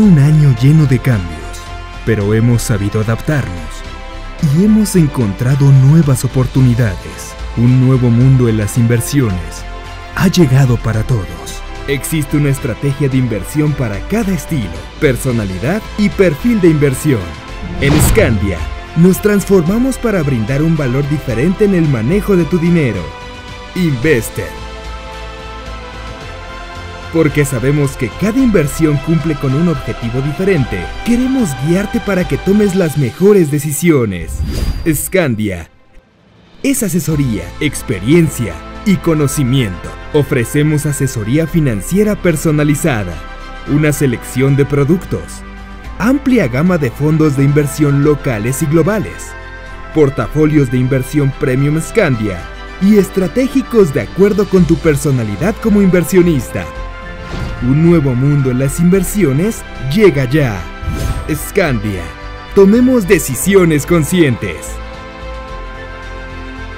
Un año lleno de cambios, pero hemos sabido adaptarnos y hemos encontrado nuevas oportunidades. Un nuevo mundo en las inversiones ha llegado para todos. Existe una estrategia de inversión para cada estilo, personalidad y perfil de inversión. En Scandia, nos transformamos para brindar un valor diferente en el manejo de tu dinero. Invested porque sabemos que cada inversión cumple con un objetivo diferente. Queremos guiarte para que tomes las mejores decisiones. Scandia. Es asesoría, experiencia y conocimiento. Ofrecemos asesoría financiera personalizada, una selección de productos, amplia gama de fondos de inversión locales y globales, portafolios de inversión Premium Scandia y estratégicos de acuerdo con tu personalidad como inversionista. Un nuevo mundo en las inversiones llega ya. Scandia. Tomemos decisiones conscientes.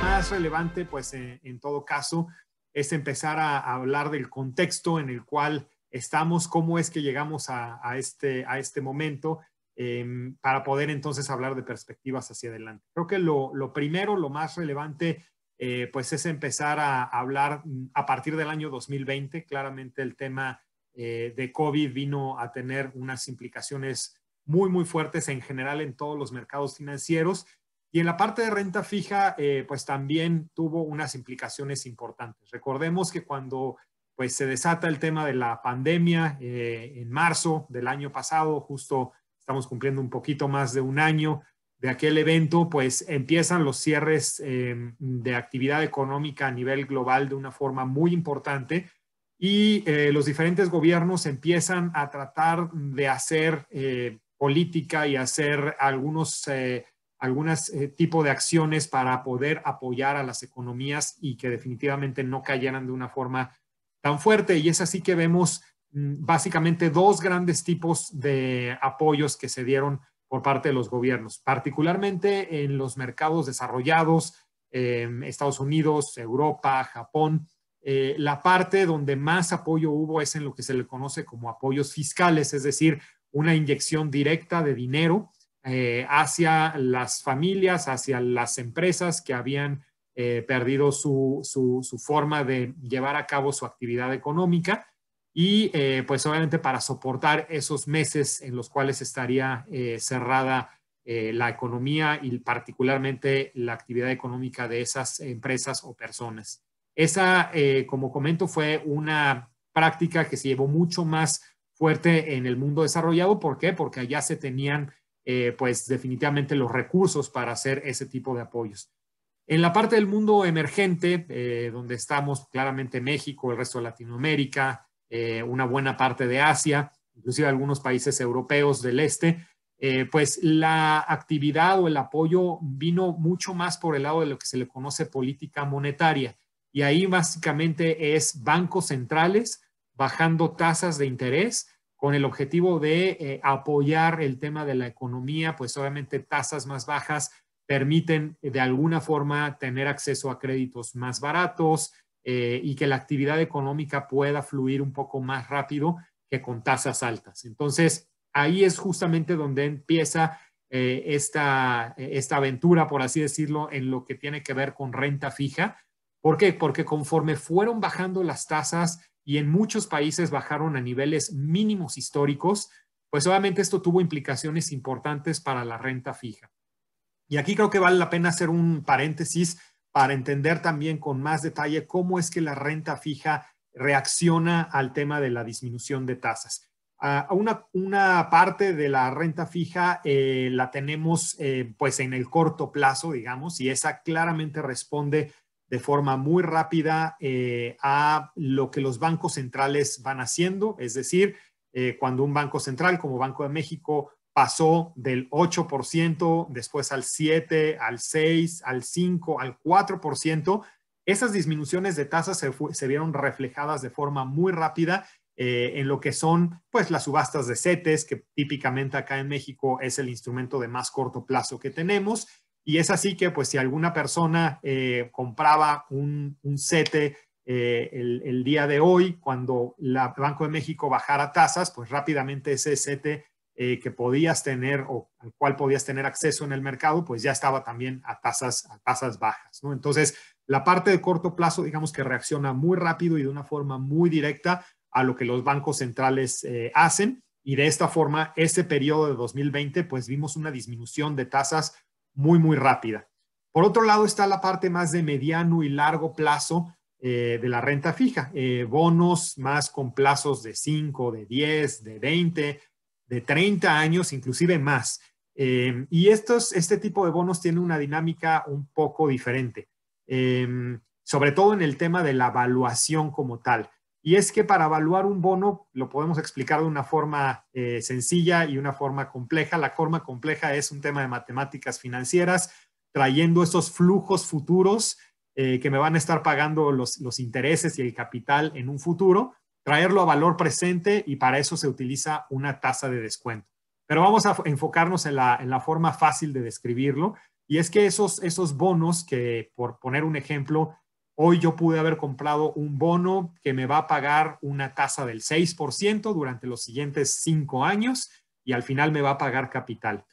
Más relevante, pues eh, en, todo caso, es empezar a, hablar del contexto en el cual estamos, cómo es que llegamos a, este, a este momento em, para poder entonces hablar de perspectivas hacia adelante. Creo que lo, primero, lo más relevante eh, pues es empezar a hablar mm, a partir del año 2020. Claramente el tema eh, de COVID vino a tener unas implicaciones muy, muy fuertes en general en todos los mercados financieros. Y en la parte de renta fija, eh, pues también tuvo unas implicaciones importantes. Recordemos que cuando pues se desata el tema de la pandemia eh, en marzo del año pasado, justo estamos cumpliendo un poquito más de un año de aquel evento, pues empiezan los cierres em, de actividad económica a nivel global de una forma muy importante y eh, los diferentes gobiernos empiezan a tratar de hacer eh, política y hacer algunos eh, eh, tipo de acciones para poder apoyar a las economías y que definitivamente no cayeran de una forma tan fuerte. Y es así que vemos mm, básicamente dos grandes tipos de apoyos que se dieron por parte de los gobiernos, particularmente en los mercados desarrollados, Estados Unidos, Europa, Japón, eh, la parte donde más apoyo hubo es en lo que se le conoce como apoyos fiscales, es decir, una inyección directa de dinero eh, hacia las familias, hacia las empresas que habían eh, perdido su, su, forma de llevar a cabo su actividad económica y pues obviamente para soportar esos meses en los cuales estaría cerrada la economía y particularmente la actividad económica de esas empresas o personas. Esa, eh, como comento, fue una práctica que se llevó mucho más fuerte en el mundo desarrollado. ¿Por qué? Porque allá se tenían, eh, pues, definitivamente los recursos para hacer ese tipo de apoyos. En la parte del mundo emergente, eh, donde estamos claramente México, el resto de Latinoamérica, una buena parte de Asia, inclusive algunos países europeos del este, pues la actividad o el apoyo vino mucho más por el lado de lo que se le conoce política monetaria. Y ahí básicamente es bancos centrales bajando tasas de interés con el objetivo de eh, apoyar el tema de la economía, pues obviamente tasas más bajas permiten eh, de alguna forma tener acceso a créditos más baratos eh, y que la actividad económica pueda fluir un poco más rápido que con tasas altas. Entonces, ahí es justamente donde empieza esta, esta aventura, por así decirlo, en lo que tiene que ver con renta fija ¿Por qué? Porque conforme fueron bajando las tasas y en muchos países bajaron a niveles mínimos históricos, pues obviamente esto tuvo implicaciones importantes para la renta fija. Y aquí creo que vale la pena hacer un paréntesis para entender también con más detalle cómo es que la renta fija reacciona al tema de la disminución de tasas. una, parte de la renta fija eh, la tenemos eh, pues en el corto plazo, digamos, y esa claramente responde de forma muy rápida eh, a lo que los bancos centrales van haciendo, es decir, eh, cuando un banco central como Banco de México pasó del 8%, después al 7%, al 6%, al 5%, al 4%, esas disminuciones de tasas se, vieron reflejadas de forma muy rápida eh, en lo que son pues las subastas de CETES, que típicamente acá en México es el instrumento de más corto plazo que tenemos, y es así que, pues, si alguna persona eh, compraba un, un sete eh, el, día de hoy, cuando el Banco de México bajara tasas, pues rápidamente ese sete eh, que podías tener o al cual podías tener acceso en el mercado, pues ya estaba también a tasas, a tasas bajas, ¿no? Entonces, la parte de corto plazo, digamos que reacciona muy rápido y de una forma muy directa a lo que los bancos centrales hacen. Y de esta forma, ese periodo de 2020, pues vimos una disminución de tasas muy, muy rápida. Por otro lado está la parte más de mediano y largo plazo eh, de la renta fija, eh, bonos más con plazos de 5, de 10, de 20, de 30 años, inclusive más. Eh, y este tipo de bonos tiene una dinámica un poco diferente, sobre todo en el tema de la evaluación como tal. Y es que para evaluar un bono lo podemos explicar de una forma eh, sencilla y una forma compleja. La forma compleja es un tema de matemáticas financieras, trayendo esos flujos futuros eh, que me van a estar pagando los, intereses y el capital en un futuro, traerlo a valor presente y para eso se utiliza una tasa de descuento. Pero vamos a enfocarnos en la, forma fácil de describirlo y es que esos, esos bonos que, por poner un ejemplo, Hoy yo pude haber comprado un bono que me va a pagar una tasa del 6% durante los siguientes cinco años y al final me va a pagar capital.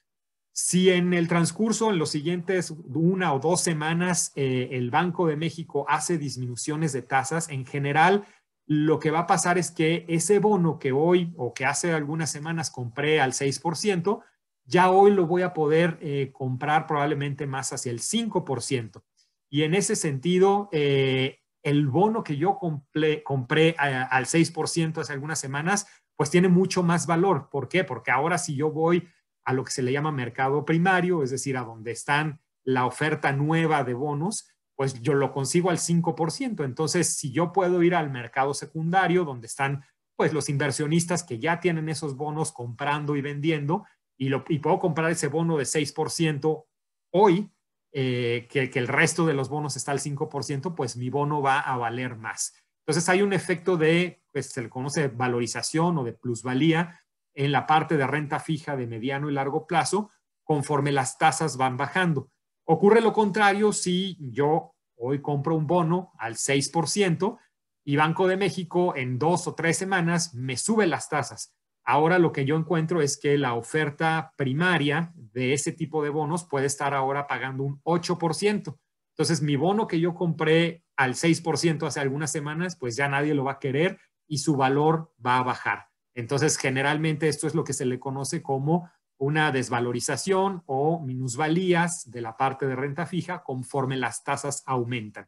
Si en el transcurso, en los siguientes una o dos semanas, eh, el Banco de México hace disminuciones de tasas, en general lo que va a pasar es que ese bono que hoy o que hace algunas semanas compré al 6%, ya hoy lo voy a poder eh, comprar probablemente más hacia el 5%. Y en ese sentido, eh, el bono que yo compré, compré al 6% hace algunas semanas, pues tiene mucho más valor. ¿Por qué? Porque ahora si yo voy a lo que se le llama mercado primario, es decir, a donde están la oferta nueva de bonos, pues yo lo consigo al 5%. Entonces, si yo puedo ir al mercado secundario, donde están pues los inversionistas que ya tienen esos bonos comprando y vendiendo, y, lo, y puedo comprar ese bono de 6% hoy, eh, que, el resto de los bonos está al 5%, pues mi bono va a valer más. Entonces hay un efecto de, pues se le conoce valorización o de plusvalía en la parte de renta fija de mediano y largo plazo conforme las tasas van bajando. Ocurre lo contrario si yo hoy compro un bono al 6% y Banco de México en dos o tres semanas me sube las tasas. Ahora lo que yo encuentro es que la oferta primaria de ese tipo de bonos puede estar ahora pagando un 8%. Entonces, mi bono que yo compré al 6% hace algunas semanas, pues ya nadie lo va a querer y su valor va a bajar. Entonces, generalmente esto es lo que se le conoce como una desvalorización o minusvalías de la parte de renta fija conforme las tasas aumentan.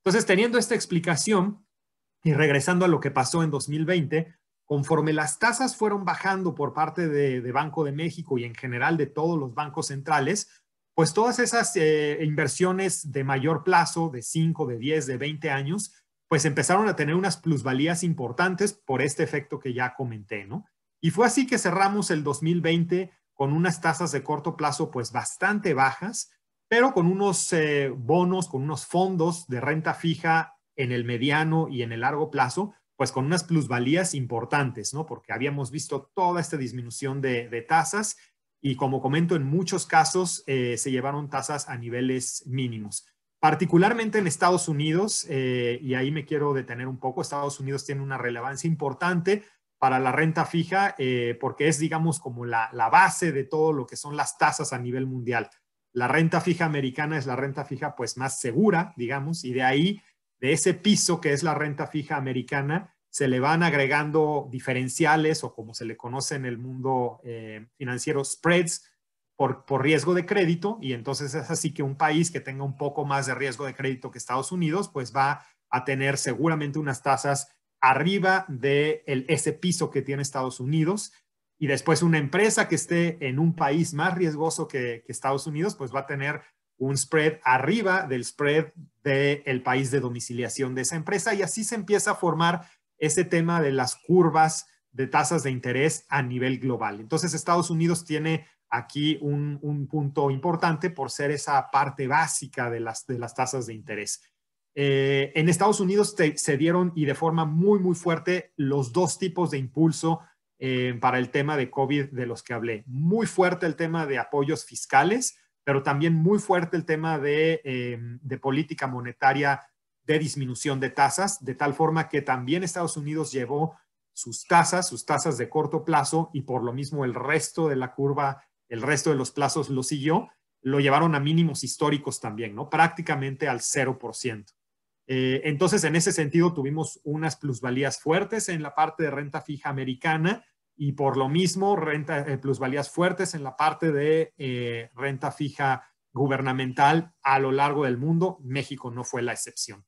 Entonces, teniendo esta explicación y regresando a lo que pasó en 2020, conforme las tasas fueron bajando por parte de, Banco de México y en general de todos los bancos centrales, pues todas esas eh, inversiones de mayor plazo, de 5, de 10, de 20 años, pues empezaron a tener unas plusvalías importantes por este efecto que ya comenté, ¿no? Y fue así que cerramos el 2020 con unas tasas de corto plazo pues bastante bajas, pero con unos eh, bonos, con unos fondos de renta fija en el mediano y en el largo plazo, pues con unas plusvalías importantes, ¿no? Porque habíamos visto toda esta disminución de, tasas y como comento, en muchos casos eh, se llevaron tasas a niveles mínimos. Particularmente en Estados Unidos, eh, y ahí me quiero detener un poco, Estados Unidos tiene una relevancia importante para la renta fija eh, porque es, digamos, como la, la base de todo lo que son las tasas a nivel mundial. La renta fija americana es la renta fija pues más segura, digamos, y de ahí de ese piso que es la renta fija americana, se le van agregando diferenciales o como se le conoce en el mundo eh, financiero, spreads por, por, riesgo de crédito. Y entonces es así que un país que tenga un poco más de riesgo de crédito que Estados Unidos, pues va a tener seguramente unas tasas arriba de ese piso que tiene Estados Unidos. Y después una empresa que esté en un país más riesgoso que Estados Unidos, pues va a tener un spread arriba del spread del país de domiciliación de esa empresa y así se empieza a formar ese tema de las curvas de tasas de interés a nivel global. Entonces Estados Unidos tiene aquí un, punto importante por ser esa parte básica de las, de las tasas de interés. Eh, en Estados Unidos se dieron y de forma muy, muy fuerte los dos tipos de impulso eh, para el tema de COVID de los que hablé. Muy fuerte el tema de apoyos fiscales, pero también muy fuerte el tema eh, de, política monetaria de disminución de tasas, de tal forma que también Estados Unidos llevó sus tasas, sus tasas de corto plazo y por lo mismo el resto de la curva, el resto de los plazos lo siguió, lo llevaron a mínimos históricos también, ¿no? Prácticamente al 0%. Eh, entonces, en ese sentido, tuvimos unas plusvalías fuertes en la parte de renta fija americana, y por lo mismo renta, eh, plusvalías fuertes en la parte de eh, renta fija gubernamental a lo largo del mundo. México no fue la excepción.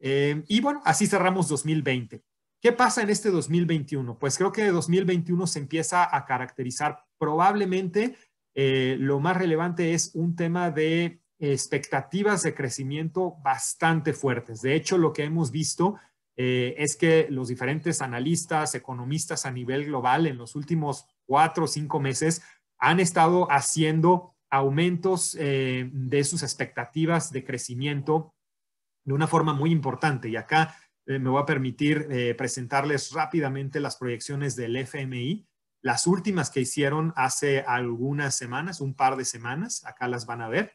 Em, y bueno, así cerramos 2020. ¿Qué pasa en este 2021? Pues creo que 2021 se empieza a caracterizar probablemente eh, lo más relevante es un tema de expectativas de crecimiento bastante fuertes. De hecho, lo que hemos visto eh, es que los diferentes analistas, economistas a nivel global en los últimos cuatro o cinco meses han estado haciendo aumentos eh, de sus expectativas de crecimiento de una forma muy importante. Y acá eh, me voy a permitir presentarles rápidamente las proyecciones del FMI, las últimas que hicieron hace algunas semanas, un par de semanas, acá las van a ver.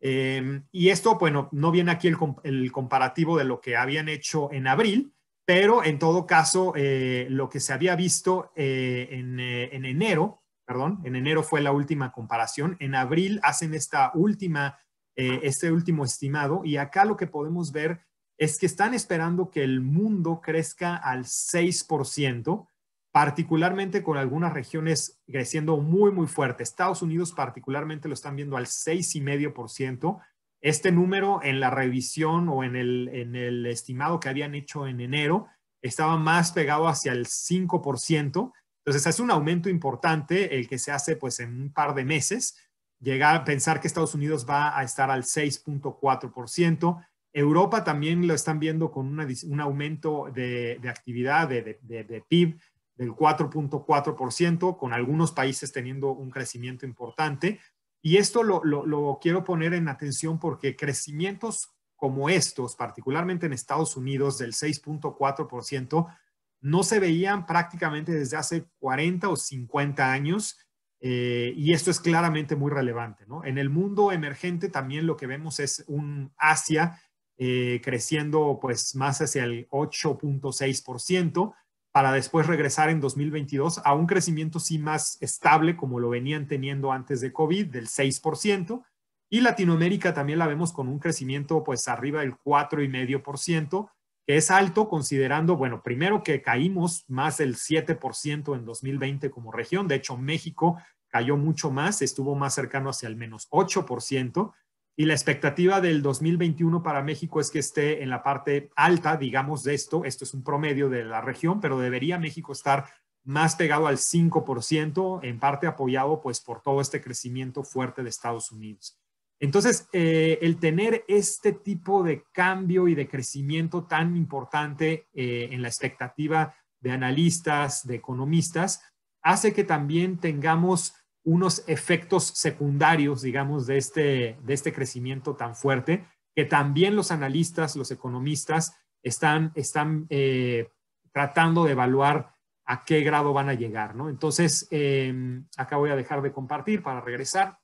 Em, y esto, bueno, no viene aquí el, comparativo de lo que habían hecho en abril, pero en todo caso, eh, lo que se había visto eh, eh, en, enero, perdón, en enero fue la última comparación, en abril hacen esta última, este último estimado, y acá lo que podemos ver es que están esperando que el mundo crezca al 6%, particularmente con algunas regiones creciendo muy, muy fuerte. Estados Unidos particularmente lo están viendo al 6,5%. Este número en la revisión o en el, en el estimado que habían hecho en enero estaba más pegado hacia el 5%. Entonces es un aumento importante el que se hace pues en un par de meses. Llegar a pensar que Estados Unidos va a estar al 6.4%. Europa también lo están viendo con un aumento de, actividad de, de, de PIB del 4.4%, con algunos países teniendo un crecimiento importante. Y esto lo, quiero poner en atención porque crecimientos como estos, particularmente en Estados Unidos del 6.4%, no se veían prácticamente desde hace 40 o 50 años. Eh, y esto es claramente muy relevante. ¿no? En el mundo emergente también lo que vemos es un Asia eh, creciendo pues más hacia el 8.6% para después regresar en 2022 a un crecimiento sí más estable como lo venían teniendo antes de COVID, del 6%, y Latinoamérica también la vemos con un crecimiento pues arriba del 4,5%, que es alto considerando, bueno, primero que caímos más del 7% en 2020 como región, de hecho México cayó mucho más, estuvo más cercano hacia el menos 8%, y la expectativa del 2021 para México es que esté en la parte alta, digamos, de esto. Esto es un promedio de la región, pero debería México estar más pegado al 5%, en parte apoyado pues por todo este crecimiento fuerte de Estados Unidos. Entonces, eh, el tener este tipo de cambio y de crecimiento tan importante eh, en la expectativa de analistas, de economistas, hace que también tengamos unos efectos secundarios, digamos, de este, de este crecimiento tan fuerte, que también los analistas, los economistas están, están eh, tratando de evaluar a qué grado van a llegar, ¿no? Entonces, em, acá voy a dejar de compartir para regresar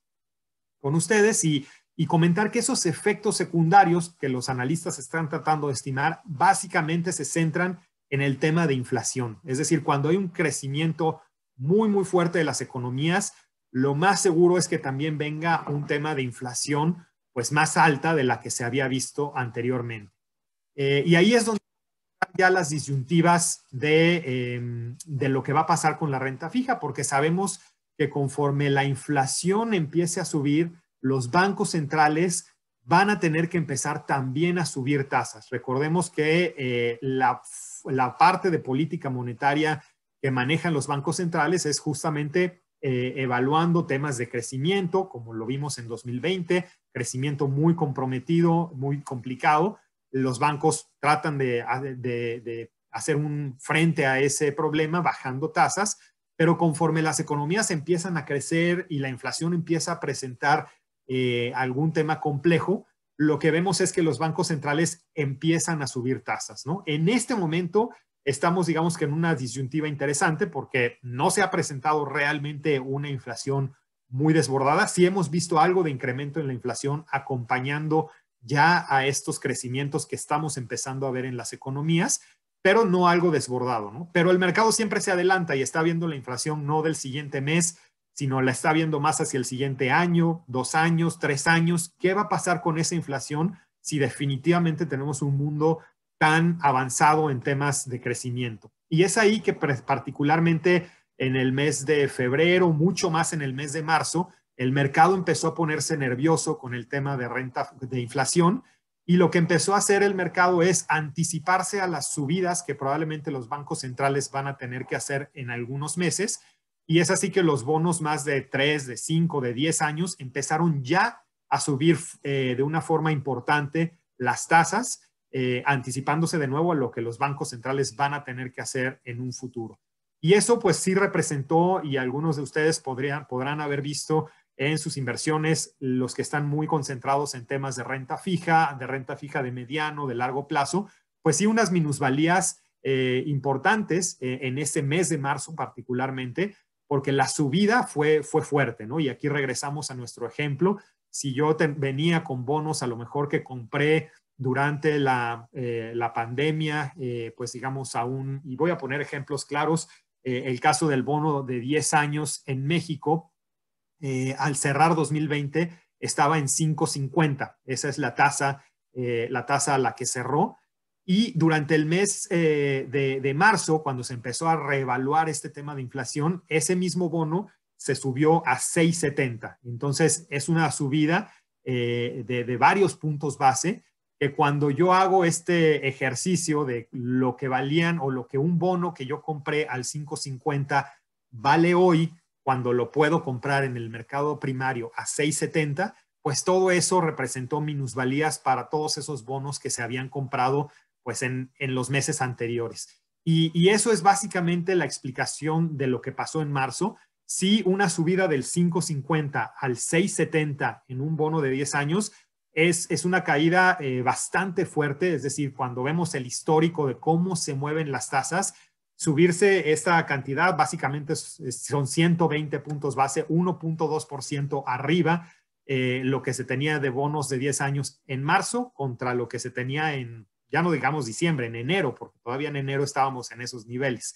con ustedes y, y comentar que esos efectos secundarios que los analistas están tratando de estimar básicamente se centran en el tema de inflación. Es decir, cuando hay un crecimiento muy, muy fuerte de las economías, lo más seguro es que también venga un tema de inflación pues más alta de la que se había visto anteriormente. Eh, y ahí es donde ya las disyuntivas em, de, lo que va a pasar con la renta fija, porque sabemos que conforme la inflación empiece a subir, los bancos centrales van a tener que empezar también a subir tasas. Recordemos que eh, la, la parte de política monetaria que manejan los bancos centrales es justamente eh, evaluando temas de crecimiento, como lo vimos en 2020, crecimiento muy comprometido, muy complicado. Los bancos tratan de, hacer un frente a ese problema bajando tasas, pero conforme las economías empiezan a crecer y la inflación empieza a presentar eh, algún tema complejo, lo que vemos es que los bancos centrales empiezan a subir tasas, ¿no? En este momento estamos, digamos que en una disyuntiva interesante porque no se ha presentado realmente una inflación muy desbordada. Sí hemos visto algo de incremento en la inflación acompañando ya a estos crecimientos que estamos empezando a ver en las economías, pero no algo desbordado, ¿no? Pero el mercado siempre se adelanta y está viendo la inflación no del siguiente mes, sino la está viendo más hacia el siguiente año, dos años, tres años. ¿Qué va a pasar con esa inflación si definitivamente tenemos un mundo tan avanzado en temas de crecimiento. Y es ahí que particularmente en el mes de febrero, mucho más en el mes de marzo, el mercado empezó a ponerse nervioso con el tema de renta de inflación y lo que empezó a hacer el mercado es anticiparse a las subidas que probablemente los bancos centrales van a tener que hacer en algunos meses. Y es así que los bonos más de 3, de 5, de 10 años empezaron ya a subir eh, de una forma importante las tasas eh, anticipándose de nuevo a lo que los bancos centrales van a tener que hacer en un futuro. Y eso pues sí representó, y algunos de ustedes podrían, podrán haber visto en sus inversiones, los que están muy concentrados en temas de renta fija, de renta fija de mediano, de largo plazo, pues sí unas minusvalías eh, importantes eh, en ese mes de marzo particularmente, porque la subida fue, fue fuerte, ¿no? Y aquí regresamos a nuestro ejemplo. Si yo venía con bonos a lo mejor que compré durante la, eh, la pandemia, eh, pues digamos aún, y voy a poner ejemplos claros, eh, el caso del bono de 10 años en México, al cerrar 2020 estaba en 5.50, esa es la tasa, la tasa a la que cerró. Y durante el mes de, de marzo, cuando se empezó a reevaluar este tema de inflación, ese mismo bono se subió a 6.70. Entonces, es una subida de, de, varios puntos base que cuando yo hago este ejercicio de lo que valían o lo que un bono que yo compré al 5.50 vale hoy, cuando lo puedo comprar en el mercado primario a 6.70, pues todo eso representó minusvalías para todos esos bonos que se habían comprado pues en, los meses anteriores. Y, y eso es básicamente la explicación de lo que pasó en marzo. Si una subida del 5.50 al 6.70 en un bono de 10 años es, una caída eh, bastante fuerte, es decir, cuando vemos el histórico de cómo se mueven las tasas, subirse esta cantidad básicamente son 120 puntos base, 1.2% arriba eh, lo que se tenía de bonos de 10 años en marzo contra lo que se tenía en, ya no digamos diciembre, en enero, porque todavía en enero estábamos en esos niveles.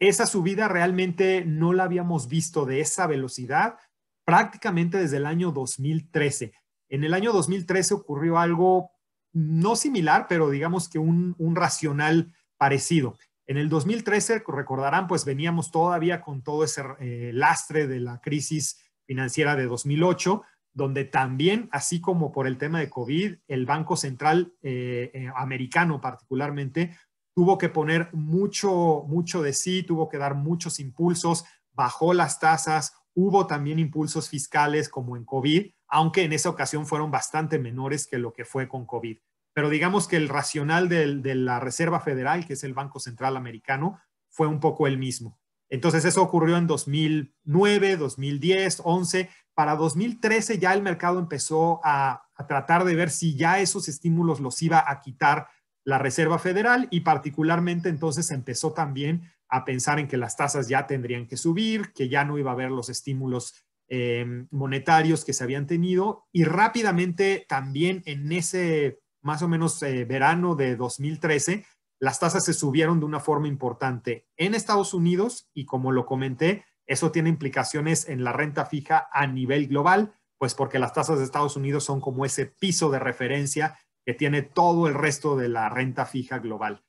Esa subida realmente no la habíamos visto de esa velocidad prácticamente desde el año 2013. En el año 2013 ocurrió algo no similar, pero digamos que un, racional parecido. En el 2013, recordarán, pues veníamos todavía con todo ese eh, lastre de la crisis financiera de 2008, donde también, así como por el tema de COVID, el Banco Central eh, eh, americano particularmente tuvo que poner mucho, mucho de sí, tuvo que dar muchos impulsos, bajó las tasas, hubo también impulsos fiscales como en COVID, aunque en esa ocasión fueron bastante menores que lo que fue con COVID. Pero digamos que el racional de la Reserva Federal, que es el Banco Central Americano, fue un poco el mismo. Entonces eso ocurrió en 2009, 2010, 11. Para 2013 ya el mercado empezó a, a tratar de ver si ya esos estímulos los iba a quitar la Reserva Federal y particularmente entonces empezó también a pensar en que las tasas ya tendrían que subir, que ya no iba a haber los estímulos Em, monetarios que se habían tenido y rápidamente también en ese más o menos eh, verano de 2013, las tasas se subieron de una forma importante en Estados Unidos y como lo comenté, eso tiene implicaciones en la renta fija a nivel global, pues porque las tasas de Estados Unidos son como ese piso de referencia que tiene todo el resto de la renta fija global.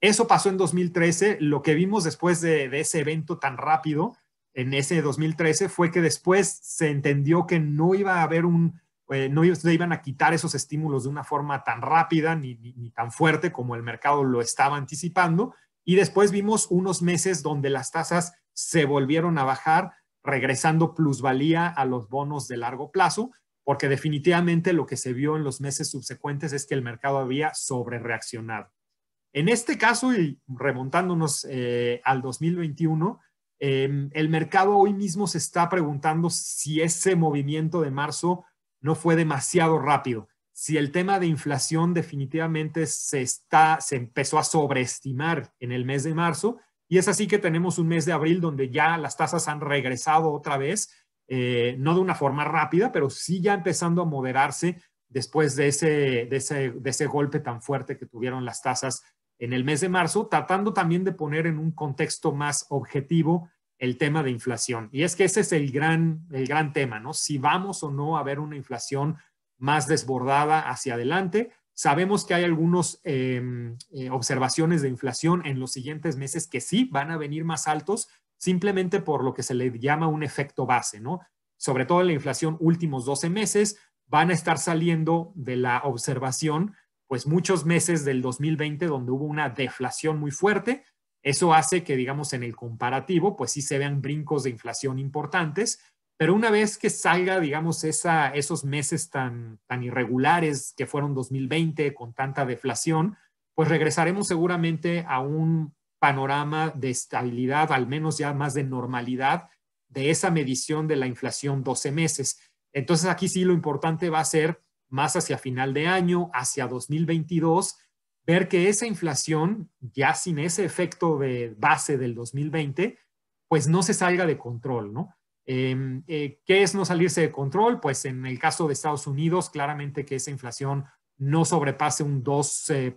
Eso pasó en 2013. Lo que vimos después de, de ese evento tan rápido en ese 2013 fue que después se entendió que no iba a haber un, eh, no iban a quitar esos estímulos de una forma tan rápida ni, tan fuerte como el mercado lo estaba anticipando. Y después vimos unos meses donde las tasas se volvieron a bajar, regresando plusvalía a los bonos de largo plazo, porque definitivamente lo que se vio en los meses subsecuentes es que el mercado había sobrereaccionado. En este caso, y remontándonos eh, al 2021, Em, el mercado hoy mismo se está preguntando si ese movimiento de marzo no fue demasiado rápido, si el tema de inflación definitivamente se, está, se empezó a sobreestimar en el mes de marzo. Y es así que tenemos un mes de abril donde ya las tasas han regresado otra vez, eh, no de una forma rápida, pero sí ya empezando a moderarse después de ese, de ese golpe tan fuerte que tuvieron las tasas en el mes de marzo, tratando también de poner en un contexto más objetivo el tema de inflación. Y es que ese es el gran, el gran tema, ¿no? Si vamos o no a ver una inflación más desbordada hacia adelante. Sabemos que hay algunas em, eh, observaciones de inflación en los siguientes meses que sí van a venir más altos, simplemente por lo que se le llama un efecto base, ¿no? Sobre todo la inflación últimos 12 meses, van a estar saliendo de la observación, pues muchos meses del 2020 donde hubo una deflación muy fuerte eso hace que, digamos, en el comparativo, pues sí se vean brincos de inflación importantes, pero una vez que salga, digamos, esa, esos meses tan, tan irregulares que fueron 2020 con tanta deflación, pues regresaremos seguramente a un panorama de estabilidad, al menos ya más de normalidad de esa medición de la inflación 12 meses. Entonces aquí sí lo importante va a ser más hacia final de año, hacia 2022, ver que esa inflación, ya sin ese efecto de base del 2020, pues no se salga de control, ¿no? Em, eh, ¿Qué es no salirse de control? Pues en el caso de Estados Unidos, claramente que esa inflación no sobrepase un 2.7,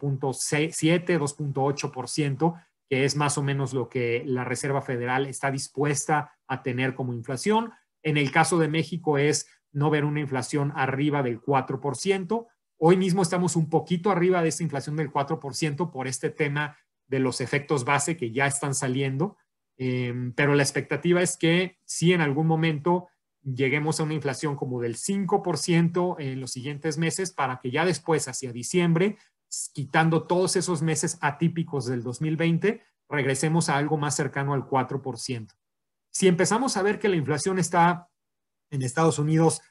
2.8%, que es más o menos lo que la Reserva Federal está dispuesta a tener como inflación. En el caso de México es no ver una inflación arriba del 4%. Hoy mismo estamos un poquito arriba de esa inflación del 4% por este tema de los efectos base que ya están saliendo, em, pero la expectativa es que si en algún momento lleguemos a una inflación como del 5% en los siguientes meses para que ya después, hacia diciembre, quitando todos esos meses atípicos del 2020, regresemos a algo más cercano al 4%. Si empezamos a ver que la inflación está en Estados Unidos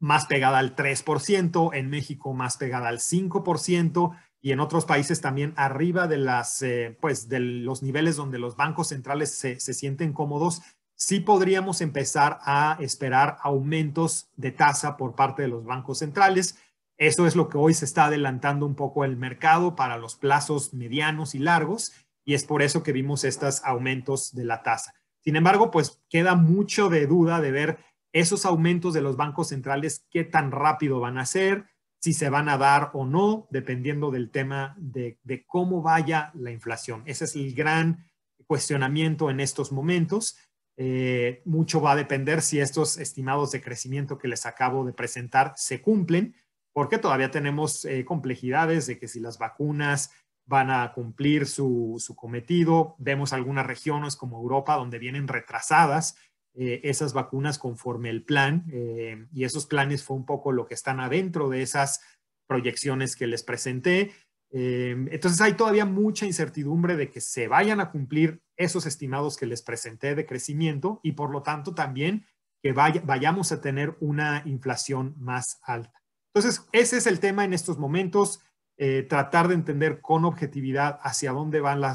más pegada al 3%, en México más pegada al 5% y en otros países también arriba de, las, eh, pues, de los niveles donde los bancos centrales se, se sienten cómodos, sí podríamos empezar a esperar aumentos de tasa por parte de los bancos centrales. Eso es lo que hoy se está adelantando un poco el mercado para los plazos medianos y largos, y es por eso que vimos estos aumentos de la tasa. Sin embargo, pues queda mucho de duda de ver esos aumentos de los bancos centrales, qué tan rápido van a ser, si se van a dar o no, dependiendo del tema de, cómo vaya la inflación. Ese es el gran cuestionamiento en estos momentos. Eh, mucho va a depender si estos estimados de crecimiento que les acabo de presentar se cumplen, porque todavía tenemos eh, complejidades de que si las vacunas van a cumplir su cometido, vemos algunas regiones como Europa donde vienen retrasadas, eh, esas vacunas conforme el plan eh, y esos planes fue un poco lo que están adentro de esas proyecciones que les presenté. Eh, entonces hay todavía mucha incertidumbre de que se vayan a cumplir esos estimados que les presenté de crecimiento y por lo tanto también que vayamos a tener una inflación más alta. Entonces, ese es el tema en estos momentos. tratar de entender con objetividad hacia dónde va la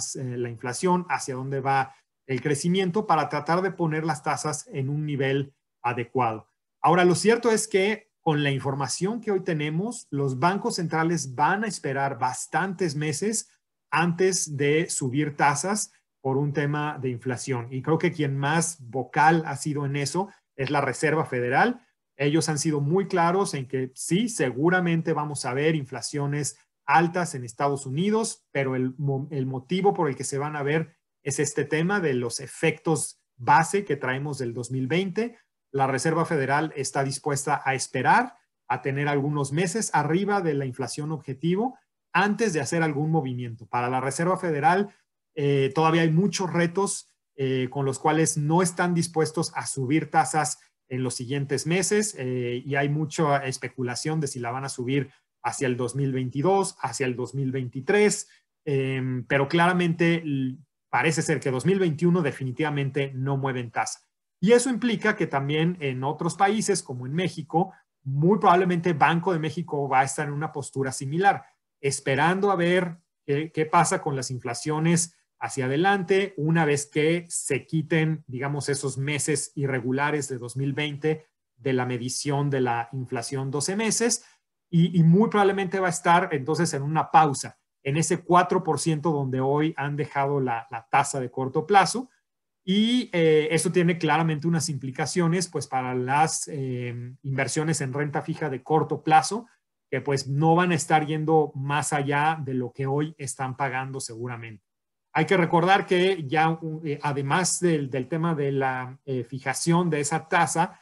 inflación, hacia dónde va el crecimiento para tratar de poner las tasas en un nivel adecuado. Ahora, lo cierto es que con la información que hoy tenemos, los bancos centrales van a esperar bastantes meses antes de subir tasas por un tema de inflación. Y creo que quien más vocal ha sido en eso es la Reserva Federal. Ellos han sido muy claros en que sí, seguramente vamos a ver inflaciones altas en Estados Unidos, pero el, motivo por el que se van a ver es este tema de los efectos base que traemos del 2020. La Reserva Federal está dispuesta a esperar, a tener algunos meses arriba de la inflación objetivo antes de hacer algún movimiento. Para la Reserva Federal eh, todavía hay muchos retos eh, con los cuales no están dispuestos a subir tasas en los siguientes meses eh, y hay mucha especulación de si la van a subir hacia el 2022, hacia el 2023, pero claramente parece ser que 2021 definitivamente no mueven tasa. Y eso implica que también en otros países, como en México, muy probablemente Banco de México va a estar en una postura similar, esperando a ver qué, pasa con las inflaciones hacia adelante una vez que se quiten, digamos, esos meses irregulares de 2020 de la medición de la inflación 12 meses y muy probablemente va a estar entonces en una pausa en ese 4% donde hoy han dejado la, tasa de corto plazo. Y eh, eso tiene claramente unas implicaciones pues, para las eh, inversiones en renta fija de corto plazo, que pues no van a estar yendo más allá de lo que hoy están pagando seguramente. Hay que recordar que ya, eh, además del, tema de la fijación de esa tasa,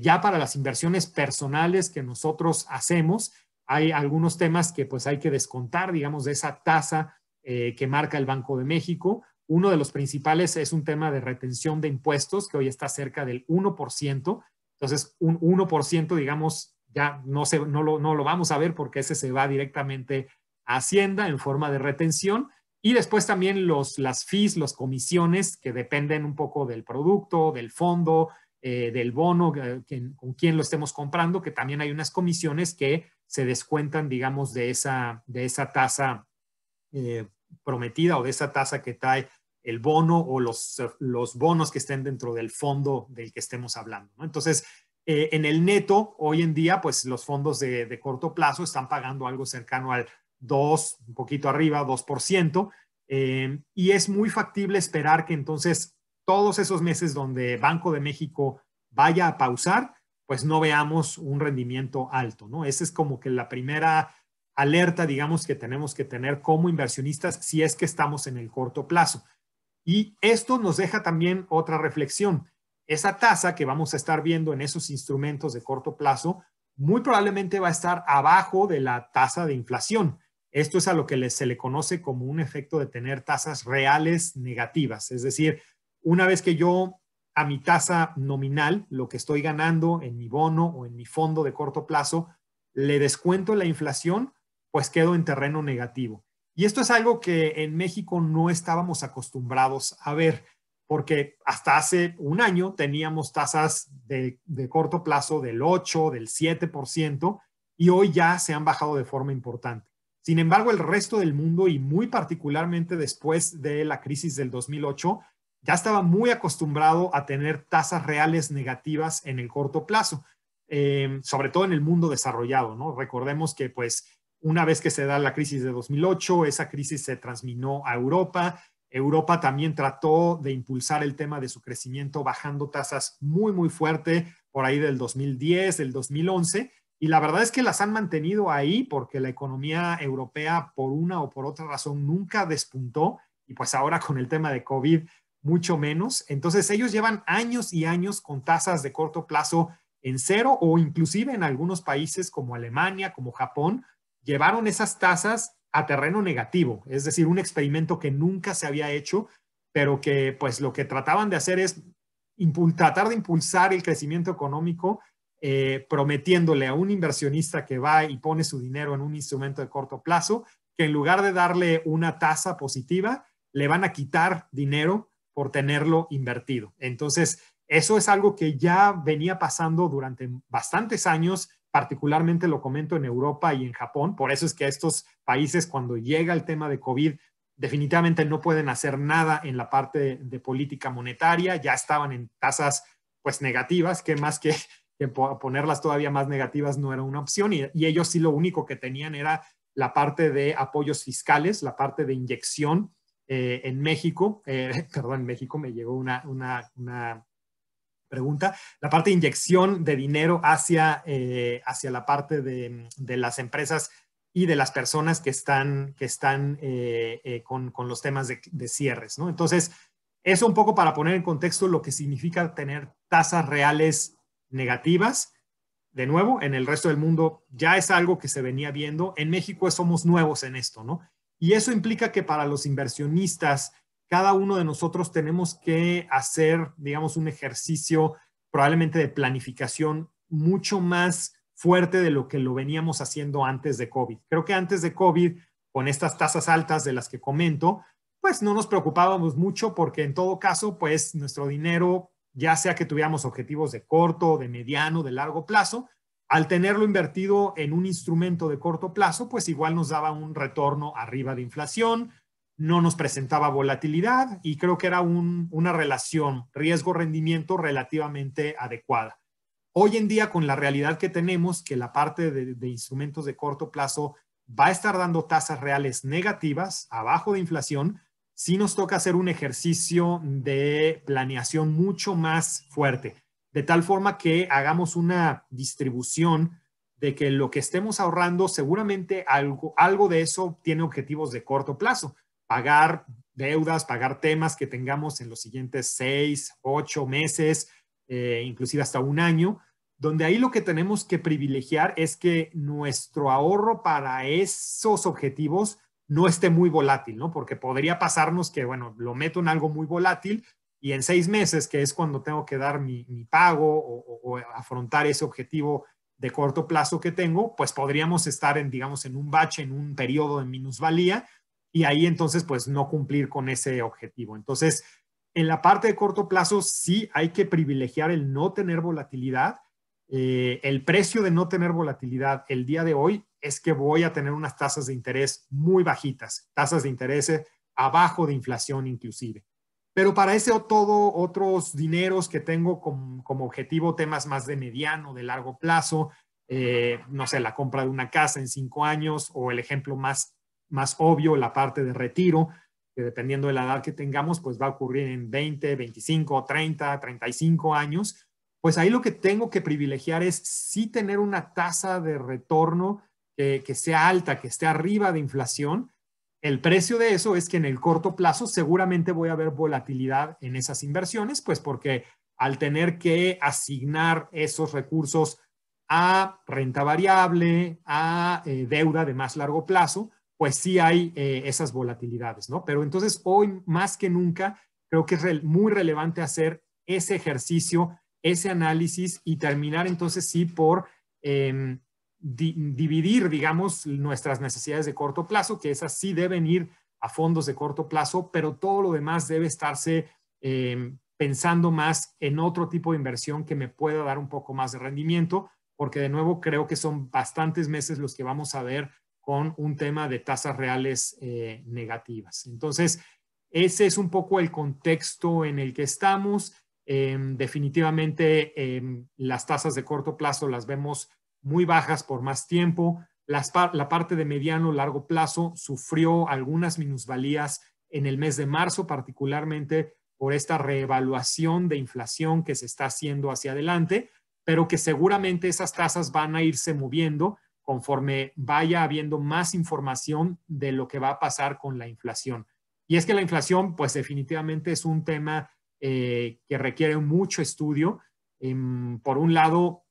ya para las inversiones personales que nosotros hacemos, hay algunos temas que pues hay que descontar, digamos, de esa tasa eh, que marca el Banco de México. Uno de los principales es un tema de retención de impuestos, que hoy está cerca del 1%. Entonces, un 1%, digamos, ya no, se, no, lo, no lo vamos a ver porque ese se va directamente a Hacienda en forma de retención. Y después también los, las fees, las comisiones, que dependen un poco del producto, del fondo, eh, del bono, eh, con quién lo estemos comprando, que también hay unas comisiones que se descuentan, digamos, de esa, de esa tasa eh, prometida o de esa tasa que trae el bono o los, los bonos que estén dentro del fondo del que estemos hablando. Entonces, eh, en el neto, hoy en día, pues los fondos de, corto plazo están pagando algo cercano al 2, un poquito arriba, 2%, eh, y es muy factible esperar que entonces todos esos meses donde Banco de México vaya a pausar, pues no veamos un rendimiento alto, ¿no? Esa es como que la primera alerta, digamos, que tenemos que tener como inversionistas si es que estamos en el corto plazo. Y esto nos deja también otra reflexión. Esa tasa que vamos a estar viendo en esos instrumentos de corto plazo muy probablemente va a estar abajo de la tasa de inflación. Esto es a lo que se le conoce como un efecto de tener tasas reales negativas. Es decir, una vez que yo a mi tasa nominal, lo que estoy ganando en mi bono o en mi fondo de corto plazo, le descuento la inflación, pues quedo en terreno negativo. Y esto es algo que en México no estábamos acostumbrados a ver, porque hasta hace un año teníamos tasas de, de corto plazo del 8, del 7%, y hoy ya se han bajado de forma importante. Sin embargo, el resto del mundo y muy particularmente después de la crisis del 2008, ya estaba muy acostumbrado a tener tasas reales negativas en el corto plazo, em, sobre todo en el mundo desarrollado, ¿no? Recordemos que pues una vez que se da la crisis de 2008, esa crisis se transminó a Europa. Europa también trató de impulsar el tema de su crecimiento bajando tasas muy, muy fuerte por ahí del 2010, del 2011. Y la verdad es que las han mantenido ahí porque la economía europea por una o por otra razón nunca despuntó. Y pues ahora con el tema de COVID, mucho menos. Entonces ellos llevan años y años con tasas de corto plazo en cero o inclusive en algunos países como Alemania, como Japón, llevaron esas tasas a terreno negativo, es decir, un experimento que nunca se había hecho, pero que pues lo que trataban de hacer es tratar de impulsar el crecimiento económico eh, prometiéndole a un inversionista que va y pone su dinero en un instrumento de corto plazo, que en lugar de darle una tasa positiva, le van a quitar dinero por tenerlo invertido. Entonces, eso es algo que ya venía pasando durante bastantes años, particularmente lo comento en Europa y en Japón. Por eso es que estos países, cuando llega el tema de COVID, definitivamente no pueden hacer nada en la parte de, política monetaria. Ya estaban en tasas pues negativas, que más que, ponerlas todavía más negativas no era una opción. Y, y ellos sí lo único que tenían era la parte de apoyos fiscales, la parte de inyección eh, en México, eh, perdón, en México me llegó una, una, pregunta, la parte de inyección de dinero hacia, eh, hacia la parte de, de, las empresas y de las personas que están, que están con, con, los temas de, de cierres, ¿no? Entonces, eso un poco para poner en contexto lo que significa tener tasas reales negativas. De nuevo, en el resto del mundo ya es algo que se venía viendo. En México somos nuevos en esto, ¿no? Y eso implica que para los inversionistas, cada uno de nosotros tenemos que hacer, digamos, un ejercicio probablemente de planificación mucho más fuerte de lo que lo veníamos haciendo antes de COVID. Creo que antes de COVID, con estas tasas altas de las que comento, pues no nos preocupábamos mucho porque en todo caso, pues nuestro dinero, ya sea que tuviéramos objetivos de corto, de mediano, de largo plazo, al tenerlo invertido en un instrumento de corto plazo, pues igual nos daba un retorno arriba de inflación, no nos presentaba volatilidad y creo que era una relación riesgo-rendimiento relativamente adecuada. Hoy en día, con la realidad que tenemos, que la parte de, de instrumentos de corto plazo va a estar dando tasas reales negativas, abajo de inflación, sí nos toca hacer un ejercicio de planeación mucho más fuerte de tal forma que hagamos una distribución de que lo que estemos ahorrando, seguramente algo, algo de eso tiene objetivos de corto plazo, pagar deudas, pagar temas que tengamos en los siguientes seis, ocho meses, eh, inclusive hasta un año, donde ahí lo que tenemos que privilegiar es que nuestro ahorro para esos objetivos no esté muy volátil, ¿no? Porque podría pasarnos que, bueno, lo meto en algo muy volátil, y en seis meses, que es cuando tengo que dar mi, pago o, afrontar ese objetivo de corto plazo que tengo, pues podríamos estar en, digamos, en un bache, en un periodo de minusvalía y ahí entonces, pues no cumplir con ese objetivo. Entonces, en la parte de corto plazo, sí hay que privilegiar el no tener volatilidad. Eh, el precio de no tener volatilidad el día de hoy es que voy a tener unas tasas de interés muy bajitas, tasas de interés abajo de inflación inclusive. Pero para ese o todo, otros dineros que tengo como, objetivo, temas más de mediano, de largo plazo, eh, no sé, la compra de una casa en cinco años o el ejemplo más, más obvio, la parte de retiro, que dependiendo de la edad que tengamos, pues va a ocurrir en 20, 25, 30, 35 años. Pues ahí lo que tengo que privilegiar es sí tener una tasa de retorno que sea alta, que esté arriba de inflación, el precio de eso es que en el corto plazo seguramente voy a haber volatilidad en esas inversiones, pues porque al tener que asignar esos recursos a renta variable, a eh, deuda de más largo plazo, pues sí hay eh, esas volatilidades, ¿no? Pero entonces hoy más que nunca creo que es muy relevante hacer ese ejercicio, ese análisis y terminar entonces sí por em, dividir, digamos, nuestras necesidades de corto plazo, que esas sí deben ir a fondos de corto plazo, pero todo lo demás debe estarse em, pensando más en otro tipo de inversión que me pueda dar un poco más de rendimiento, porque de nuevo creo que son bastantes meses los que vamos a ver con un tema de tasas reales eh, negativas. Entonces, ese es un poco el contexto en el que estamos. Em, definitivamente em, las tasas de corto plazo las vemos muy bajas por más tiempo. la parte de mediano largo plazo sufrió algunas minusvalías en el mes de marzo, particularmente por esta reevaluación de inflación que se está haciendo hacia adelante, pero que seguramente esas tasas van a irse moviendo conforme vaya habiendo más información de lo que va a pasar con la inflación. Y es que la inflación, pues definitivamente es un tema eh, que requiere mucho estudio. Em, por un lado,